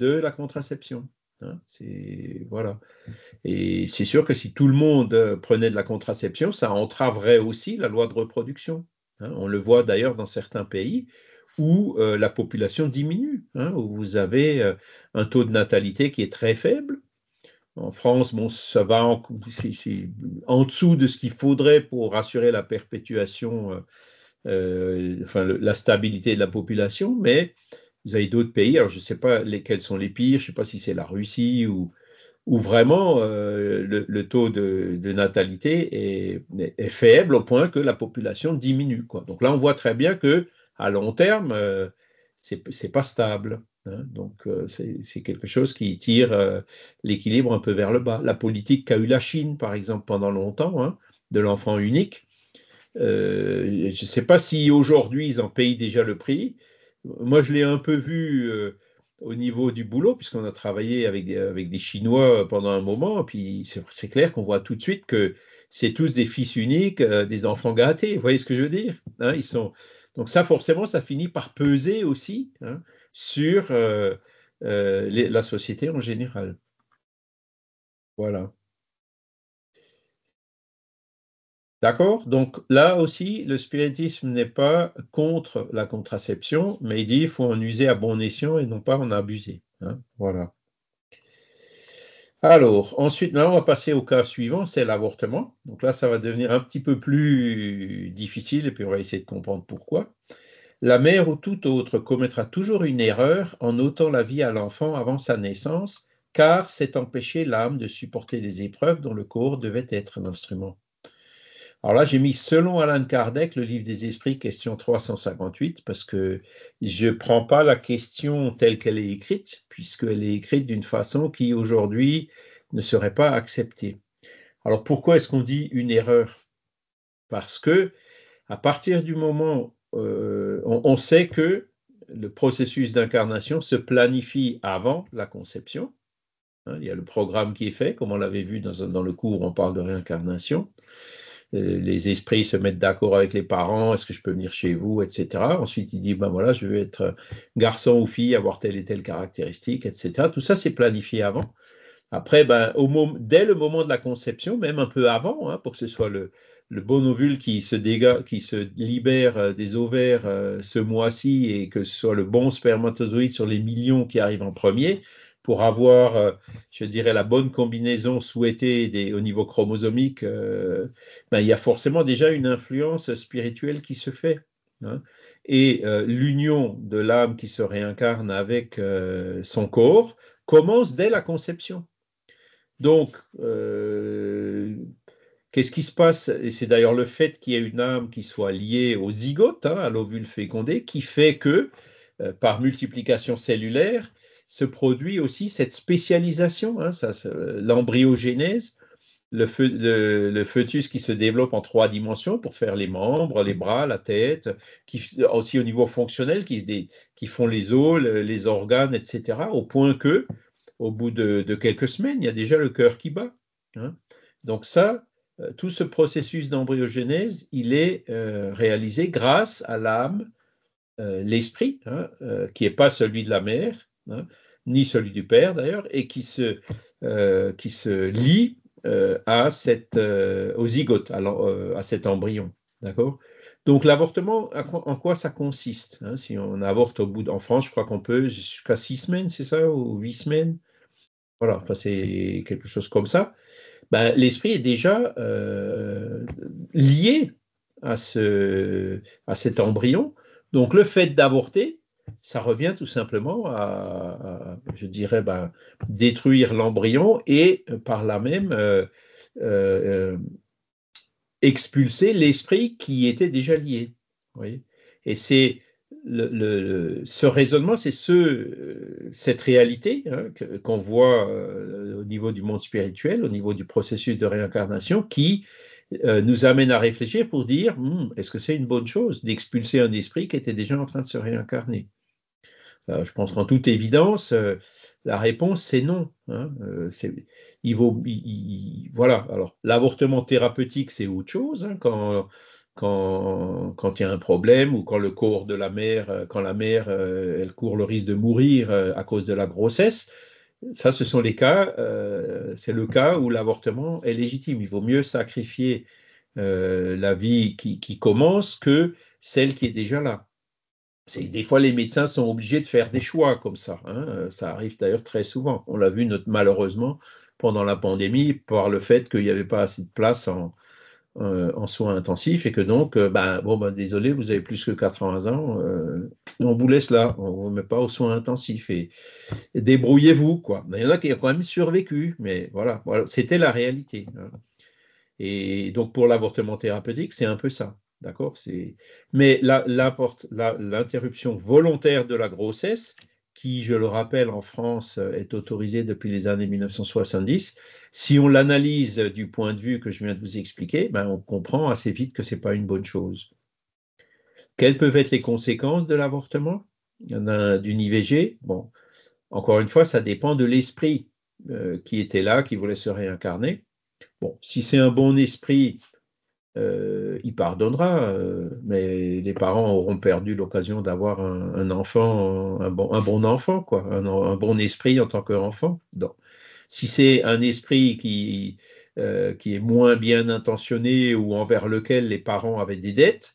de la contraception. Hein, c'est voilà. Et c'est sûr que si tout le monde euh, prenait de la contraception, ça entraverait aussi la loi de reproduction. Hein. on le voit d'ailleurs dans certains pays où euh, la population diminue, hein, où vous avez euh, un taux de natalité qui est très faible. En France, bon, ça va en, dessous de ce qu'il faudrait pour assurer la perpétuation, enfin, la stabilité de la population, mais vous avez d'autres pays, alors je ne sais pas lesquels sont les pires, je ne sais pas si c'est la Russie ou où vraiment euh, le, taux de, natalité est, faible au point que la population diminue. Donc là, on voit très bien que à long terme, euh, c'est ce n'est pas stable. Hein. Donc euh, c'est quelque chose qui tire l'équilibre un peu vers le bas. La politique qu'a eue la Chine, par exemple, pendant longtemps, hein, de l'enfant unique, je ne sais pas si aujourd'hui ils en payent déjà le prix, moi, je l'ai un peu vu euh, au niveau du boulot, puisqu'on a travaillé avec, des Chinois pendant un moment, puis c'est clair qu'on voit tout de suite que c'est tous des fils uniques, euh, des enfants gâtés, vous voyez ce que je veux dire hein? ils sont... Donc ça, forcément, ça finit par peser aussi hein, sur euh, la société en général. Voilà. D'accord Donc là aussi, le spiritisme n'est pas contre la contraception, mais il dit qu'il faut en user à bon escient et non pas en abuser. Hein, voilà. Alors, ensuite, maintenant, on va passer au cas suivant, c'est l'avortement. Donc là, ça va devenir un petit peu plus difficile et puis on va essayer de comprendre pourquoi. La mère ou tout autre commettra toujours une erreur en ôtant la vie à l'enfant avant sa naissance, car c'est empêcher l'âme de supporter les épreuves dont le corps devait être l'instrument. Alors là, j'ai mis selon Alain Kardec, le livre des esprits, question 358, parce que je ne prends pas la question telle qu'elle est écrite, puisqu'elle est écrite d'une façon qui aujourd'hui ne serait pas acceptée. Alors pourquoi est-ce qu'on dit une erreur Parce que à partir du moment, euh, on, sait que le processus d'incarnation se planifie avant la conception. Hein, il y a le programme qui est fait, comme on l'avait vu dans, dans, le cours, on parle de réincarnation. Euh, les esprits se mettent d'accord avec les parents, est-ce que je peux venir chez vous, etc. Ensuite, il dit, ben voilà, je veux être euh, garçon ou fille, avoir telle et telle caractéristique, etc. Tout ça, c'est planifié avant. Après, ben, au moment, dès le moment de la conception, même un peu avant, hein, pour que ce soit le, bon ovule qui se, qui se libère euh, des ovaires ce mois-ci et que ce soit le bon spermatozoïde sur les millions qui arrivent en premier, pour avoir, euh, je dirais, la bonne combinaison souhaitée au niveau chromosomique, euh, ben, il y a forcément déjà une influence spirituelle qui se fait. Hein. Et euh, l'union de l'âme qui se réincarne avec son corps commence dès la conception. Donc, qu'est-ce qui se passe Et c'est d'ailleurs le fait qu'il y ait une âme qui soit liée au zygote, hein, à l'ovule fécondé, qui fait que, par multiplication cellulaire, se produit aussi cette spécialisation, hein, l'embryogénèse, le, foetus qui se développe en trois dimensions pour faire les membres, les bras, la tête, qui aussi au niveau fonctionnel, qui, font les os, les organes, etc. Au point que, au bout de, quelques semaines, il y a déjà le cœur qui bat. Hein. Donc ça, euh, tout ce processus d'embryogénèse, il est euh, réalisé grâce à l'âme, euh, l'esprit, hein, qui n'est pas celui de la mère, Hein, ni celui du Père d'ailleurs, et qui se, euh, qui se lie euh, à cette, euh, aux zygotes, à, cet embryon. D'accord donc l'avortement, en quoi ça consiste hein, Si on avorte au bout, en France, je crois qu'on peut jusqu'à six semaines, c'est ça, ou huit semaines. Voilà, enfin c'est quelque chose comme ça. Ben, l'esprit est déjà lié à, ce, à cet embryon. Donc le fait d'avorter, ça revient tout simplement à, je dirais, ben, détruire l'embryon et euh, par là même euh, euh, expulser l'esprit qui était déjà lié. Et c'est le, le, ce raisonnement, c'est ce, cette réalité hein, qu'on voit au niveau du monde spirituel, au niveau du processus de réincarnation, qui euh, nous amène à réfléchir pour dire hmm, est-ce que c'est une bonne chose d'expulser un esprit qui était déjà en train de se réincarner euh, Je pense qu'en toute évidence, euh, la réponse c'est non. Hein, il voilà. Alors l'avortement thérapeutique c'est autre chose hein, quand quand, quand il y a un problème ou quand le corps de la mère, quand la mère, elle court le risque de mourir à cause de la grossesse, ça, ce sont les cas, euh, c'est le cas où l'avortement est légitime. Il vaut mieux sacrifier euh, la vie qui, commence que celle qui est déjà là. des fois, les médecins sont obligés de faire des choix comme ça. Hein. Ça arrive d'ailleurs très souvent. On l'a vu notre, malheureusement pendant la pandémie par le fait qu'il n'y avait pas assez de place en, euh, en soins intensifs et que donc, euh, bah, bon, ben désolé, vous avez plus que 80 ans, euh, on vous laisse là, on ne vous met pas aux soins intensifs et, débrouillez-vous. quoi. Il y en a qui ont quand même survécu, mais voilà, c'était la réalité. Hein. Et donc, pour l'avortement thérapeutique, c'est un peu ça. D'accord Mais l'interruption volontaire de la grossesse, qui, je le rappelle, en France euh, est autorisé depuis les années 1970. Si on l'analyse euh, du point de vue que je viens de vous expliquer, ben, on comprend assez vite que ce n'est pas une bonne chose. Quelles peuvent être les conséquences de l'avortement D'une IVG Bon, encore une fois, ça dépend de l'esprit euh, qui était là, qui voulait se réincarner. Bon, si c'est un bon esprit, euh, il pardonnera, euh, mais les parents auront perdu l'occasion d'avoir un, enfant, un bon, enfant, quoi, un, bon esprit en tant qu'enfant. Donc, si c'est un esprit euh, qui, est moins bien intentionné ou envers lequel les parents avaient des dettes,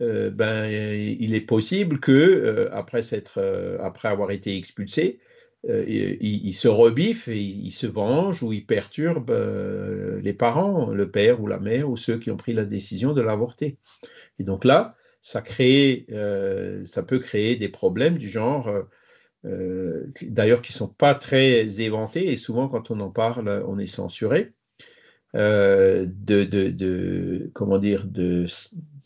ben, il est possible que, après, après avoir été expulsé, euh, euh, ils il, se rebiffe et il, se venge ou il perturbe euh, les parents, le père ou la mère ou ceux qui ont pris la décision de l'avorter. Et donc là, ça, crée, ça peut créer des problèmes du genre, d'ailleurs, qui ne sont pas très éventés et souvent quand on en parle, on est censuré. De, comment dire de,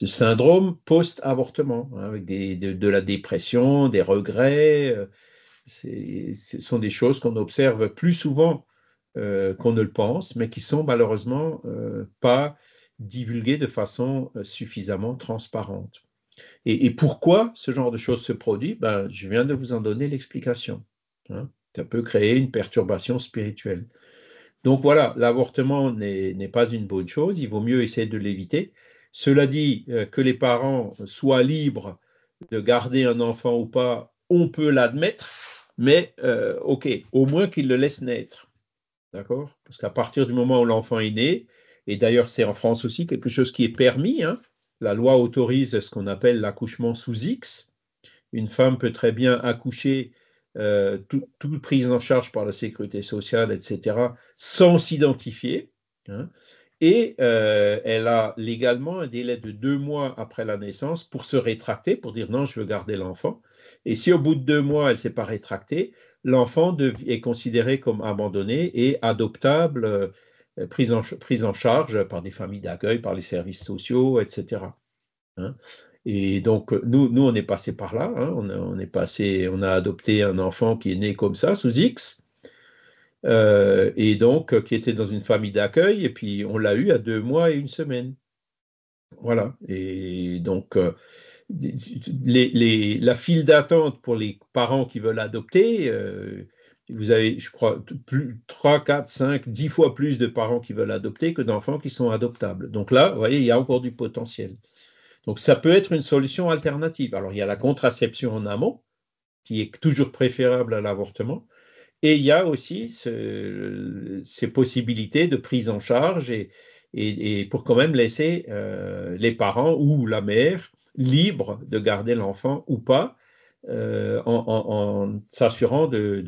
syndrome post-avortement hein, avec de, de, la dépression des regrets ce sont des choses qu'on observe plus souvent euh, qu'on ne le pense, mais qui sont malheureusement euh, pas divulguées de façon euh, suffisamment transparente. Et, pourquoi ce genre de choses se produit ben, Je viens de vous en donner l'explication. Hein. Ça peut créer une perturbation spirituelle. Donc voilà, l'avortement n'est pas une bonne chose, il vaut mieux essayer de l'éviter. Cela dit, que les parents soient libres de garder un enfant ou pas, on peut l'admettre, mais euh, OK, au moins qu'il le laisse naître. D'accord Parce qu'à partir du moment où l'enfant est né, et d'ailleurs c'est en France aussi quelque chose qui est permis, hein, la loi autorise ce qu'on appelle l'accouchement sous X. Une femme peut très bien accoucher, euh, toute prise en charge par la sécurité sociale, etc., sans s'identifier. Hein, et euh, elle a légalement un délai de deux mois après la naissance pour se rétracter, pour dire non, je veux garder l'enfant. Et si au bout de deux mois, elle ne s'est pas rétractée, l'enfant est considéré comme abandonné et adoptable, euh, pris prise, en, charge par des familles d'accueil, par les services sociaux, etc. Hein. Et donc, nous, nous, on est passé par là. Hein. on, est passé, on a adopté un enfant qui est né comme ça, sous X. Euh, et donc euh, qui était dans une famille d'accueil, et puis on l'a eu à deux mois et une semaine. Voilà, et donc euh, la file d'attente pour les parents qui veulent adopter, vous avez, je crois, plus, 3, 4, 5, 10 fois plus de parents qui veulent adopter que d'enfants qui sont adoptables. Donc là, vous voyez, il y a encore du potentiel. Donc ça peut être une solution alternative. Alors il y a la contraception en amont, qui est toujours préférable à l'avortement, et il y a aussi ces possibilités de prise en charge et, pour quand même laisser euh, les parents ou la mère libres de garder l'enfant ou pas. Euh, en, s'assurant de,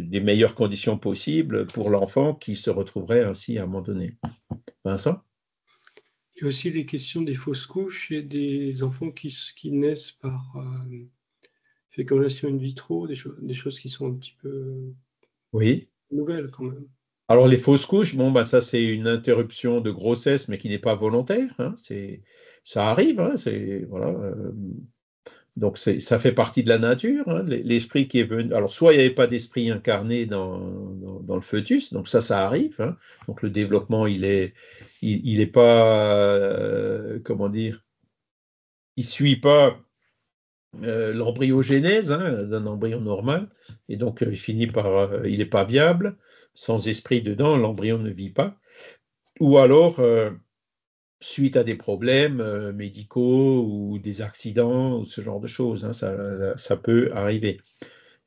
des meilleures conditions possibles pour l'enfant qui se retrouverait ainsi à un moment donné. Vincent Il y a aussi les questions des fausses couches et des enfants qui, qui naissent par, euh, sur une vitro, des, choses des, choses qui sont un petit peu oui. nouvelles quand même. Alors les fausses couches, bon bah ça c'est une interruption de grossesse mais qui n'est pas volontaire, hein. ça arrive, hein, c'est voilà. Euh, donc ça fait partie de la nature, hein. l'esprit qui est venu. Alors soit il n'y avait pas d'esprit incarné dans, le fœtus, donc ça ça arrive. donc le développement il est il, est pas euh, comment dire, il suit pas euh, l'embryogénèse hein, d'un embryon normal, et donc euh, il finit par, euh, il n'est pas viable, sans esprit dedans, l'embryon ne vit pas, ou alors suite à des problèmes médicaux ou des accidents ou ce genre de choses, hein, ça, peut arriver.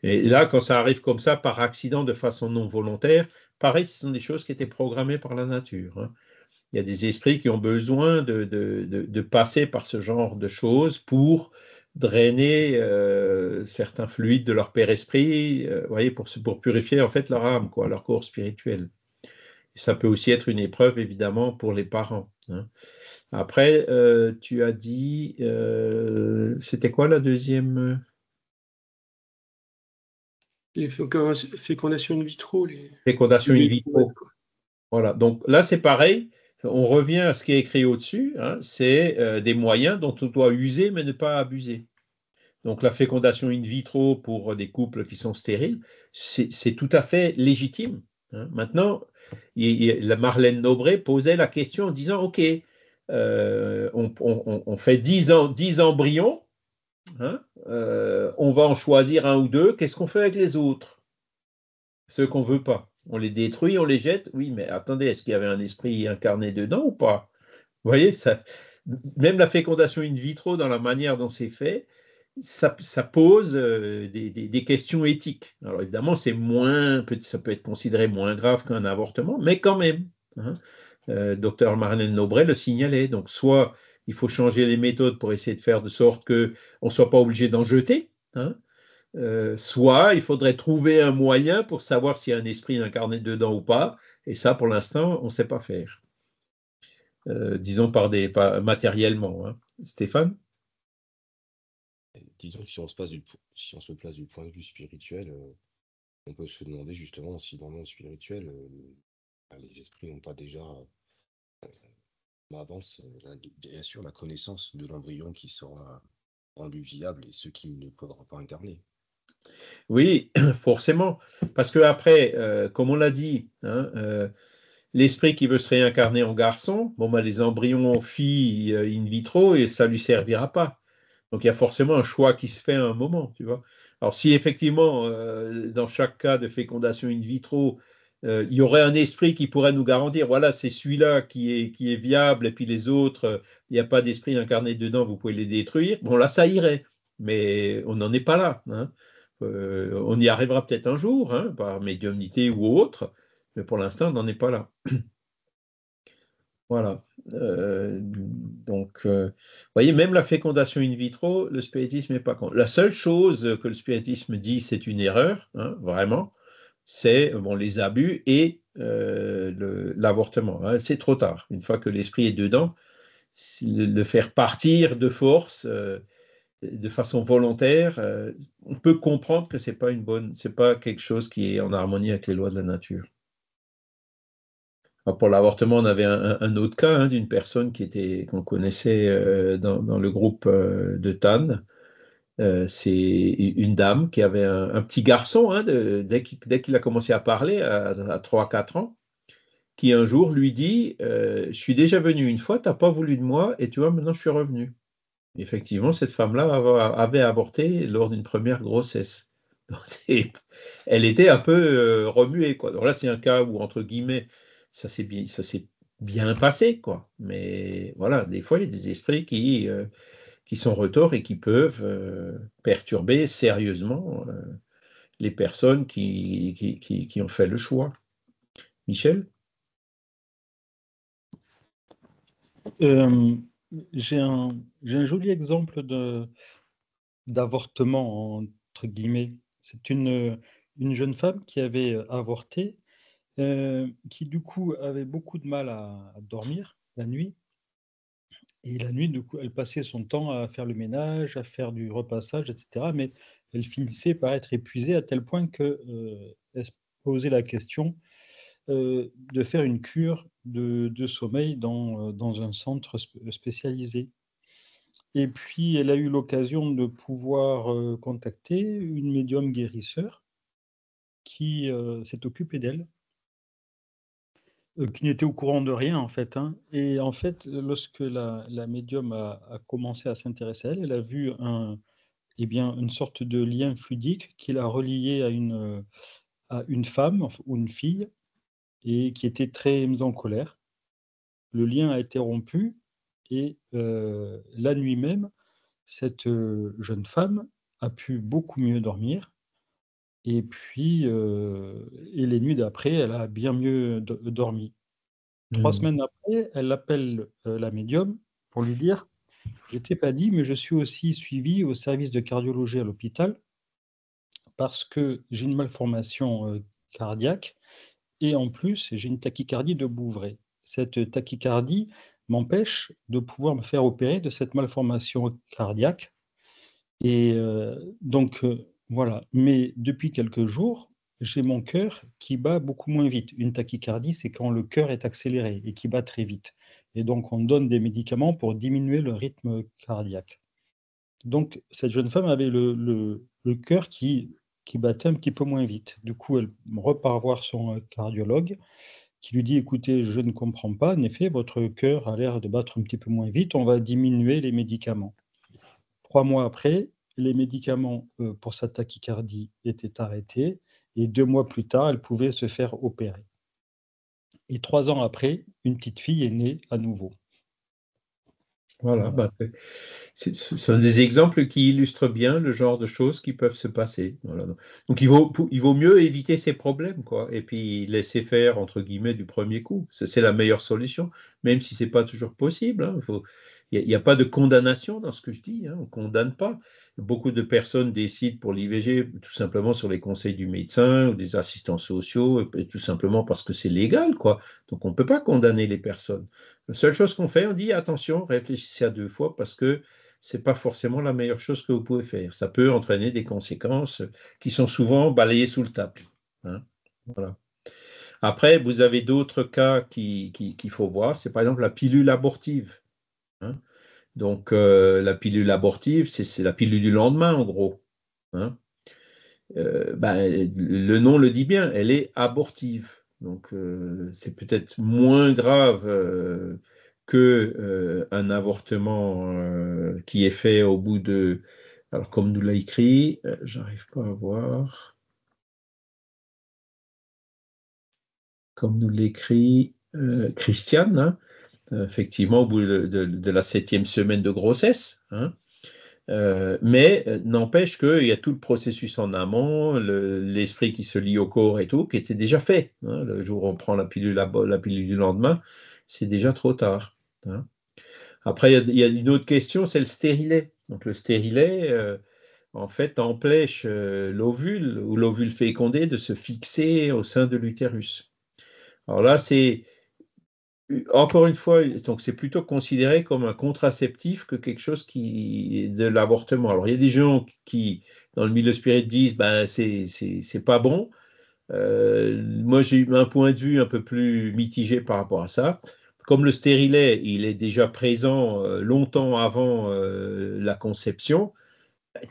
Et là, quand ça arrive comme ça, par accident, de façon non volontaire, pareil, ce sont des choses qui étaient programmées par la nature. Hein. Il y a des esprits qui ont besoin de, de passer par ce genre de choses pour drainer euh, certains fluides de leur père esprit, euh, voyez, pour, pour purifier en fait leur âme, quoi, leur cours spirituel. ça peut aussi être une épreuve évidemment pour les parents. Hein. Après, euh, tu as dit, c'était quoi la deuxième Les fécondations in vitro. in vitro. Voilà, donc là c'est pareil on revient à ce qui est écrit au-dessus, hein, c'est euh, des moyens dont on doit user mais ne pas abuser. Donc la fécondation in vitro pour des couples qui sont stériles, c'est tout à fait légitime. Hein. Maintenant, la Marlène Nobré posait la question en disant, OK, euh, on, fait 10, embryons, hein, euh, on va en choisir un ou deux, qu'est-ce qu'on fait avec les autres Ceux qu'on ne veut pas. On les détruit, on les jette. Oui, mais attendez, est-ce qu'il y avait un esprit incarné dedans ou pas Vous voyez, ça, même la fécondation in vitro, dans la manière dont c'est fait, ça, pose euh, des, questions éthiques. Alors évidemment, c'est moins, ça peut être considéré moins grave qu'un avortement, mais quand même. Hein. Euh, docteur Marlène Nobret le signalait. Donc soit il faut changer les méthodes pour essayer de faire de sorte qu'on ne soit pas obligé d'en jeter, hein, euh, soit il faudrait trouver un moyen pour savoir s'il y a un esprit incarné dedans ou pas, et ça, pour l'instant, on ne sait pas faire. Euh, disons par des matériellement. Hein. Stéphane Disons que si on, se place du, point de vue spirituel, euh, on peut se demander justement si dans le monde spirituel, bah, les esprits n'ont pas déjà avance, bien sûr, la connaissance de l'embryon qui sera rendu viable et ceux qui ne pourront pas incarner. Oui, forcément. Parce que après, euh, comme on l'a dit, hein, euh, l'esprit qui veut se réincarner en garçon, bon, bah, les embryons en fille euh, in vitro, et ça lui servira pas. Donc il y a forcément un choix qui se fait à un moment, tu vois. Alors si effectivement, dans chaque cas de fécondation in vitro, il y aurait un esprit qui pourrait nous garantir, voilà, c'est celui-là qui est, qui est viable, et puis les autres, il n'y a pas d'esprit incarné dedans, vous pouvez les détruire. Bon, là, ça irait, mais on n'en est pas là. Hein. Euh, on y arrivera peut-être un jour, hein, par médiumnité ou autre, mais pour l'instant, on n'en est pas là. voilà. Euh, donc, euh, vous voyez, même la fécondation in vitro, le spiritisme n'est pas contre. La seule chose que le spiritisme dit, c'est une erreur, hein, vraiment, c'est bon, les abus et l'avortement. Hein. c'est trop tard. Une fois que l'esprit est dedans, le, faire partir de force de façon volontaire, euh, on peut comprendre que c'est pas une bonne, c'est pas quelque chose qui est en harmonie avec les lois de la nature. pour l'avortement, on avait un, autre cas hein, d'une personne qui était qu'on connaissait euh, dans, le groupe euh, de Tan. c'est une dame qui avait un, petit garçon, hein, dès qu'il a commencé à parler, à, à 3-4 ans, qui un jour lui dit Je suis déjà venu une fois, tu n'as pas voulu de moi, et tu vois, maintenant je suis revenu effectivement, cette femme-là avait avorté lors d'une première grossesse. elle était un peu euh, remuée. Quoi. Donc là, c'est un cas où, entre guillemets, ça s'est bien, passé. Quoi. Mais voilà, des fois, il y a des esprits qui, euh, qui sont retors et qui peuvent euh, perturber sérieusement les personnes qui, qui, ont fait le choix. Michel j'ai un, joli exemple d'avortement, entre guillemets. C'est une, une jeune femme qui avait avorté, euh, qui du coup avait beaucoup de mal à, dormir la nuit. Et la nuit, du coup, elle passait son temps à faire le ménage, à faire du repassage, etc. Mais elle finissait par être épuisée à tel point qu'elle euh, se posait la question euh, de faire une cure de, sommeil euh, dans, un centre spécialisé. Et puis, elle a eu l'occasion de pouvoir euh, contacter une médium guérisseur qui s'est occupée d'elle, qui n'était au courant de rien en fait. Hein. Et en fait, lorsque la, médium a, commencé à s'intéresser à elle, elle a vu eh une sorte de lien fluidique qui l'a relié à une, à une femme ou une fille et qui était très en colère. Le lien a été rompu et euh, la nuit même, cette euh, jeune femme a pu beaucoup mieux dormir. Et puis, euh, et les nuits d'après, elle a bien mieux dormi. Trois hmm. semaines après, elle appelle la médium pour lui dire Je t'ai pas dit, mais je suis aussi suivi au service de cardiologie à l'hôpital parce que j'ai une malformation cardiaque et en plus, j'ai une tachycardie de Bouvray. Cette tachycardie m'empêche de pouvoir me faire opérer de cette malformation cardiaque. Et euh, donc, euh, voilà. Mais depuis quelques jours, j'ai mon cœur qui bat beaucoup moins vite. Une tachycardie, c'est quand le cœur est accéléré et qui bat très vite. Et donc, on donne des médicaments pour diminuer le rythme cardiaque. Donc, cette jeune femme avait le cœur qui qui battait un petit peu moins vite. Du coup, elle repart voir son euh, cardiologue qui lui dit écoutez, je ne comprends pas, en effet, votre cœur a l'air de battre un petit peu moins vite, on va diminuer les médicaments. Trois mois après, les médicaments euh, pour sa tachycardie étaient arrêtés et deux mois plus tard, elle pouvait se faire opérer. Et trois ans après, une petite fille est née à nouveau. Voilà, bah, ce sont des exemples qui illustrent bien le genre de choses qui peuvent se passer. Donc il vaut, il vaut mieux éviter ces problèmes, quoi, et puis laisser faire, entre guillemets, du premier coup. C'est la meilleure solution, même si ce n'est pas toujours possible. Hein, il n'y a, pas de condamnation dans ce que je dis, hein. on ne condamne pas. Beaucoup de personnes décident pour l'IVG tout simplement sur les conseils du médecin ou des assistants sociaux, et tout simplement parce que c'est légal, quoi. Donc on ne peut pas condamner les personnes. La seule chose qu'on fait, on dit attention, réfléchissez à deux fois parce que n'est pas forcément la meilleure chose que vous pouvez faire. Ça peut entraîner des conséquences qui sont souvent balayées sous le tapis. Hein. Voilà. Après, vous avez d'autres cas qu'il qui, faut voir. C'est par exemple la pilule abortive. Hein. Donc, euh, la pilule abortive, c'est la pilule du lendemain, en gros. Hein. Euh, ben, le nom le dit bien, elle est abortive. Donc, euh, c'est peut-être moins grave qu'un avortement qui est fait au bout de. Alors, comme nous l'a écrit, j'arrive pas à voir. Comme nous l'écrit Christiane, hein. Euh, effectivement, au bout de, la septième semaine de grossesse. Hein. Euh, mais euh, n'empêche qu'il y a tout le processus en amont, l'esprit qui se lie au corps et tout, qui était déjà fait. Hein. Le jour où on prend la pilule, la, pilule du lendemain, c'est déjà trop tard. Hein. Après, il y, a une autre question, c'est le stérilet. Donc le stérilet, en fait, empêche l'ovule ou l'ovule fécondé de se fixer au sein de l'utérus. Alors là, c'est encore une fois, donc c'est plutôt considéré comme un contraceptif que quelque chose qui de l'avortement. Alors il y a des gens qui, dans le milieu spirit, disent ben c'est c'est pas bon. Euh, moi j'ai eu un point de vue un peu plus mitigé par rapport à ça. Comme le stérilet, il est déjà présent euh, longtemps avant euh, la conception.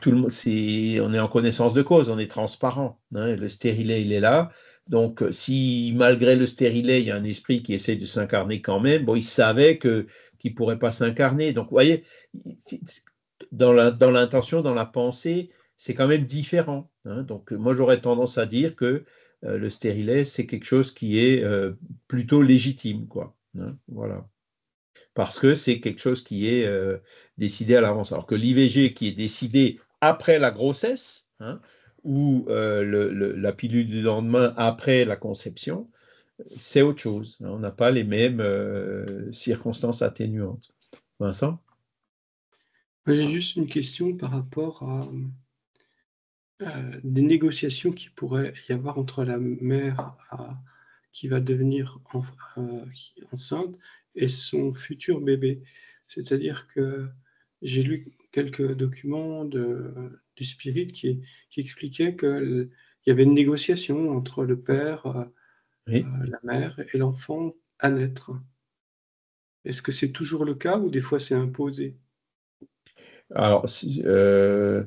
Tout le on est en connaissance de cause, on est transparent. Hein. Le stérilet, il est là. Donc, euh, si malgré le stérilet, il y a un esprit qui essaie de s'incarner quand même, bon, il savait que qu'il pourrait pas s'incarner. Donc, vous voyez, dans l'intention, dans, dans, la pensée, c'est quand même différent. Hein. Donc, moi, j'aurais tendance à dire que euh, le stérilet, c'est quelque chose qui est euh, plutôt légitime, quoi. Hein, voilà. Parce que c'est quelque chose qui est décidé à l'avance. Alors que l'IVG qui est décidé après la grossesse, hein, ou euh, la pilule du lendemain après la conception, c'est autre chose. Hein. On n'a pas les mêmes euh, circonstances atténuantes. Vincent J'ai juste une question par rapport à euh, des négociations qui pourraient y avoir entre la mère qui va devenir enceinte et son futur bébé. C'est-à-dire que j'ai lu quelques documents du Spirit qui, qui expliquaient qu'il y avait une négociation entre le père, euh, euh, la mère et l'enfant à naître. Est-ce que c'est toujours le cas ou des fois c'est imposé Alors, euh,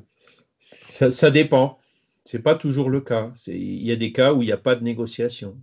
ça, dépend. dépend. n'est pas toujours le cas. Il y a des cas où il n'y a pas de négociation.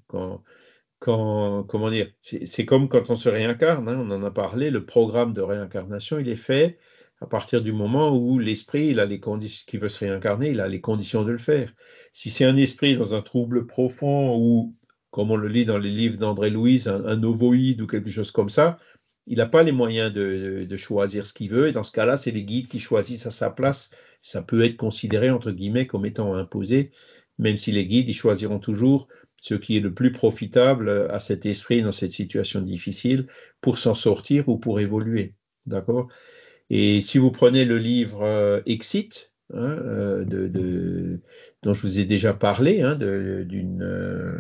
Quand, comment dire C'est comme quand on se réincarne. Hein. on en a parlé. Le programme de réincarnation, il est fait à partir du moment où l'esprit, il a les conditions, qui veut se réincarner, il a les conditions de le faire. Si c'est un esprit dans un trouble profond ou, comme on le lit dans les livres d'André Louise, un, ovoïde ou quelque chose comme ça, il n'a pas les moyens de, de choisir ce qu'il veut. Et dans ce cas-là, c'est les guides qui choisissent à sa place. Ça peut être considéré, entre guillemets, comme étant imposé, même si les guides, ils choisiront toujours ce qui est le plus profitable à cet esprit dans cette situation difficile pour s'en sortir ou pour évoluer. D'accord et si vous prenez le livre euh, Exit, hein, euh, dont je vous ai déjà parlé, hein, d'une. Euh,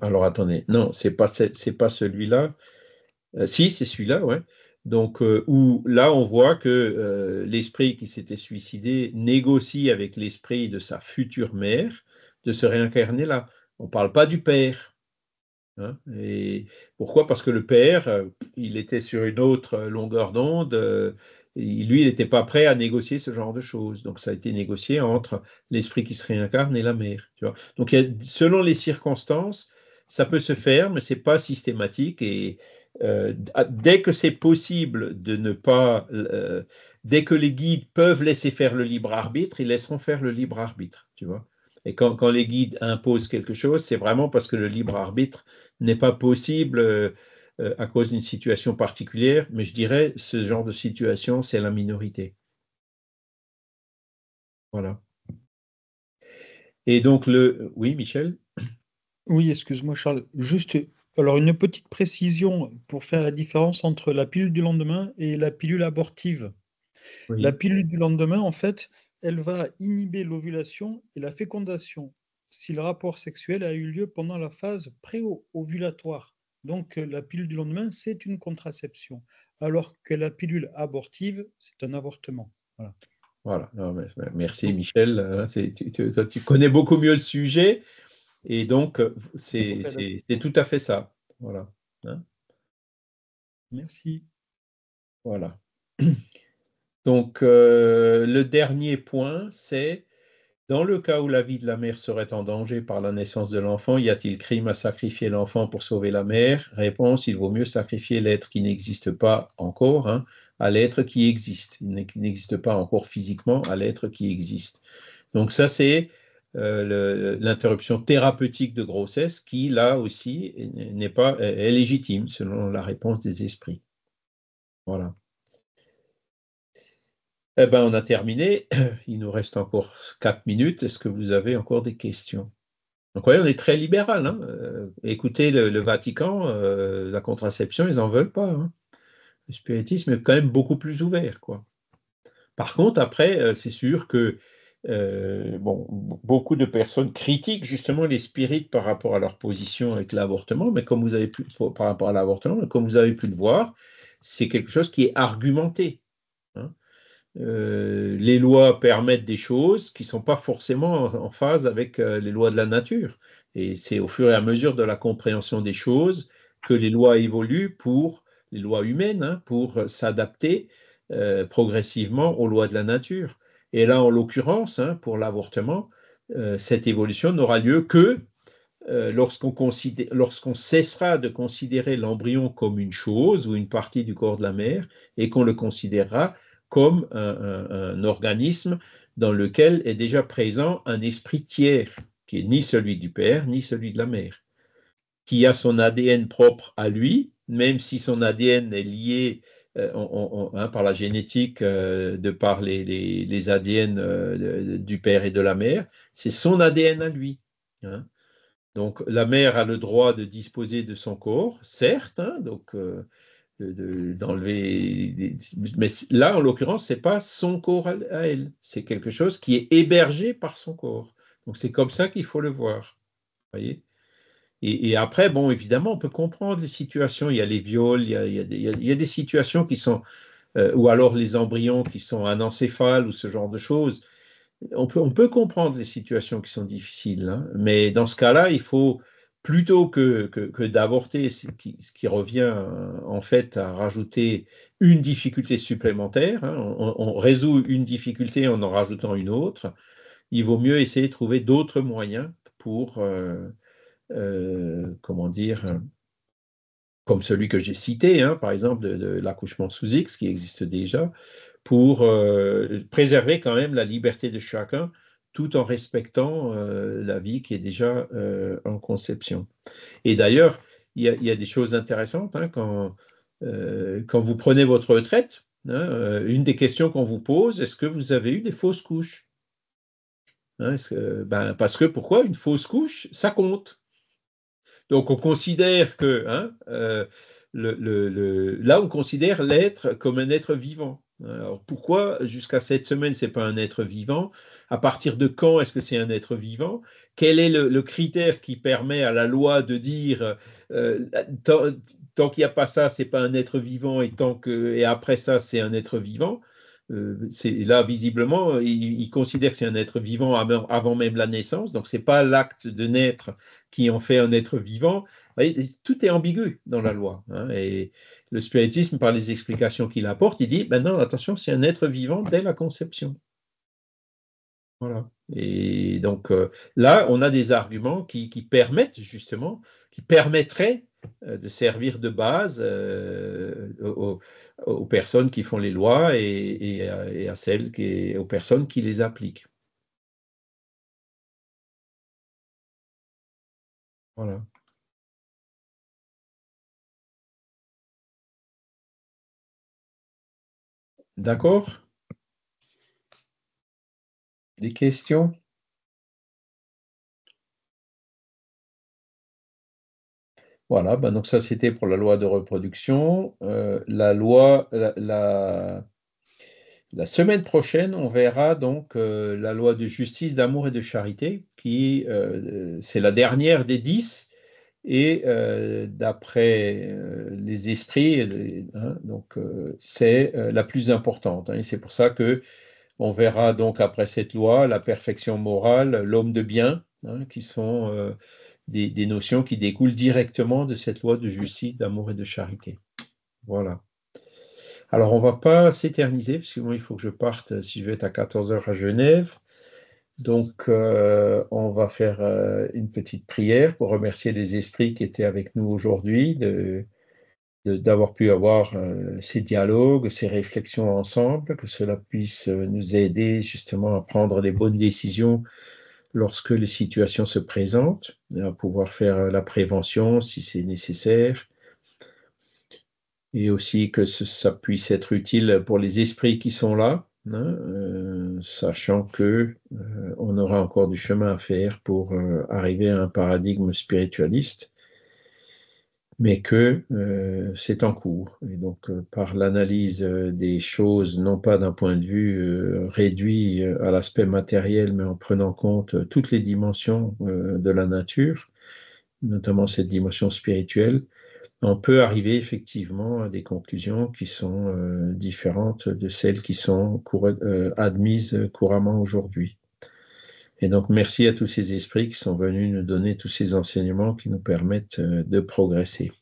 alors attendez, non, c'est pas pas celui-là. si, c'est celui-là, ouais. Donc où là on voit que l'esprit qui s'était suicidé négocie avec l'esprit de sa future mère de se réincarner là. On ne parle pas du père, Hein, et pourquoi Parce que le père, euh, il était sur une autre euh, longueur d'onde. Euh, lui, il n'était pas prêt à négocier ce genre de choses. Donc, ça a été négocié entre l'esprit qui se réincarne et la mère. Donc, selon les circonstances, ça peut se faire, mais c'est pas systématique. Et dès que c'est possible de ne pas. dès que les guides peuvent laisser faire le libre arbitre, ils laisseront faire le libre arbitre. Tu vois et quand, les guides imposent quelque chose, c'est vraiment parce que le libre arbitre n'est pas possible euh, euh, à cause d'une situation particulière, mais je dirais, ce genre de situation, c'est la minorité. Voilà. Et donc le... Oui, Michel Oui, excuse-moi Charles. Juste, alors une petite précision pour faire la différence entre la pilule du lendemain et la pilule abortive. La pilule du lendemain, en fait, elle va inhiber l'ovulation et la fécondation si le rapport sexuel a eu lieu pendant la phase pré-ovulatoire. Donc la pilule du lendemain, c'est une contraception, alors que la pilule abortive, c'est un avortement. Voilà. merci Michel. Tu, tu, connais beaucoup mieux le sujet et donc euh, c'est tout à fait ça. Voilà. Hein. merci. Voilà. Donc, euh, le dernier point, c'est dans le cas où la vie de la mère serait en danger par la naissance de l'enfant, y a-t-il crime à sacrifier l'enfant pour sauver la mère Réponse il vaut mieux sacrifier l'être qui n'existe pas encore hein, à l'être qui existe. Il n'existe pas encore physiquement à l'être qui existe. Donc, ça, c'est euh, l'interruption thérapeutique de grossesse qui, là aussi, n'est pas, est légitime selon la réponse des esprits. Voilà. Eh ben, on a terminé. Il nous reste encore quatre minutes. Est-ce que vous avez encore des questions Donc, vous voyez, on est très libéral. Hein. Euh, écoutez, le, Vatican, euh, la contraception, ils n'en veulent pas. Hein. le spiritisme est quand même beaucoup plus ouvert. Quoi. Par contre, après, euh, c'est sûr que bon, beaucoup de personnes critiquent justement les spirites par rapport à leur position avec l'avortement, mais comme vous avez pu, par rapport à l'avortement, comme vous avez pu le voir, c'est quelque chose qui est argumenté. Euh, les lois permettent des choses qui ne sont pas forcément en, phase avec euh, les lois de la nature. Et c'est au fur et à mesure de la compréhension des choses que les lois évoluent pour les lois humaines, hein, pour s'adapter euh, progressivement aux lois de la nature. Et là, en l'occurrence, hein, pour l'avortement, cette évolution n'aura lieu que lorsqu'on cessera de considérer l'embryon comme une chose ou une partie du corps de la mère et qu'on le considérera comme un, organisme dans lequel est déjà présent un esprit tiers, qui est ni celui du père, ni celui de la mère, qui a son ADN propre à lui, même si son ADN est lié euh, hein, par la génétique, euh, de par les, ADN euh, du père et de la mère, c'est son ADN à lui. Hein. Donc la mère a le droit de disposer de son corps, certes, hein, donc d'enlever. mais là, en l'occurrence, c'est pas son corps à elle, c'est quelque chose qui est hébergé par son corps. Donc c'est comme ça qu'il faut le voir. Voyez et, après, bon, évidemment, on peut comprendre les situations. Il y a les viols, il y a, des, situations qui sont, euh, ou alors les embryons qui sont anencéphales ou ce genre de choses. On peut, on peut comprendre les situations qui sont difficiles, hein. mais dans ce cas-là, il faut plutôt que, que, d'avorter, ce qui, revient euh, en fait à rajouter une difficulté supplémentaire, hein, on, résout une difficulté en en rajoutant une autre, il vaut mieux essayer de trouver d'autres moyens pour, euh, euh, comment dire, comme celui que j'ai cité, hein, par exemple de, l'accouchement sous X qui existe déjà, pour préserver quand même la liberté de chacun tout en respectant euh, la vie qui est déjà euh, en conception. Et d'ailleurs, il y, a des choses intéressantes hein, euh, quand, vous prenez votre retraite. Hein, une des questions qu'on vous pose, est-ce que vous avez eu des fausses couches hein, ben, Parce que pourquoi une fausse couche, ça compte. Donc on considère que là, on considère l'être comme un être vivant. Alors pourquoi jusqu'à cette semaine, ce n'est pas un être vivant À partir de quand est-ce que c'est un être vivant Quel est le, critère qui permet à la loi de dire euh, tant, qu'il n'y a pas ça, ce n'est pas un être vivant et, tant et après ça, c'est un être vivant euh, c'est là, visiblement, il, considère que c'est un être vivant avant, même la naissance, donc ce n'est pas l'acte de naître qui en fait un être vivant. tout est ambigu dans la loi. Hein, et le spiritisme, par les explications qu'il apporte, il dit, maintenant attention, c'est un être vivant dès la conception. Voilà. Et donc euh, là, on a des arguments qui permettent justement, qui permettraient euh, de servir de base euh, aux, personnes qui font les lois et, et à, celles qui, aux personnes qui les appliquent. Voilà. D'accord Des questions Voilà, ben donc ça c'était pour la loi de reproduction. Euh, la loi, la, la, semaine prochaine, on verra donc euh, la loi de justice, d'amour et de charité, qui euh, c'est la dernière des dix. Et d'après les esprits, hein, donc c'est la plus importante. Hein. et c'est pour ça que on verra donc après cette loi la perfection morale, l'homme de bien, hein, qui sont des, notions qui découlent directement de cette loi de justice, d'amour et de charité. Voilà. Alors, on ne va pas s'éterniser, parce que moi, il faut que je parte, euh, si je veux être à 14h à Genève. Donc, euh, on va faire euh, une petite prière pour remercier les esprits qui étaient avec nous aujourd'hui, d'avoir pu avoir ces dialogues, ces réflexions ensemble, que cela puisse nous aider justement à prendre les bonnes décisions lorsque les situations se présentent, à pouvoir faire la prévention si c'est nécessaire, et aussi que ça puisse être utile pour les esprits qui sont là, hein, euh, sachant qu'on euh, aura encore du chemin à faire pour euh, arriver à un paradigme spiritualiste mais que euh, c'est en cours. Et donc, euh, par l'analyse euh, des choses, non pas d'un point de vue réduit à l'aspect matériel, mais en prenant en compte toutes les dimensions de la nature, notamment cette dimension spirituelle, on peut arriver effectivement à des conclusions qui sont différentes de celles qui sont admises couramment aujourd'hui. Et donc, merci à tous ces esprits qui sont venus nous donner tous ces enseignements qui nous permettent euh, de progresser.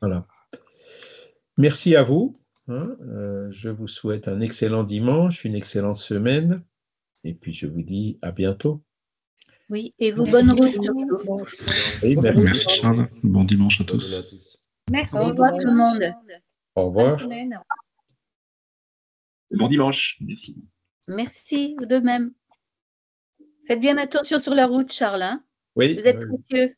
Voilà. Merci à vous. Hein. Euh, je vous souhaite un excellent dimanche, une excellente semaine. Et puis, je vous dis à bientôt. Oui, et vous, bonne route. merci. Charles. Bon dimanche à tous. Merci. Au revoir tout le monde. Au revoir. Bon dimanche. Merci. Merci, de même. Faites bien attention sur la route, Charles. Hein. oui. Vous êtes précieux.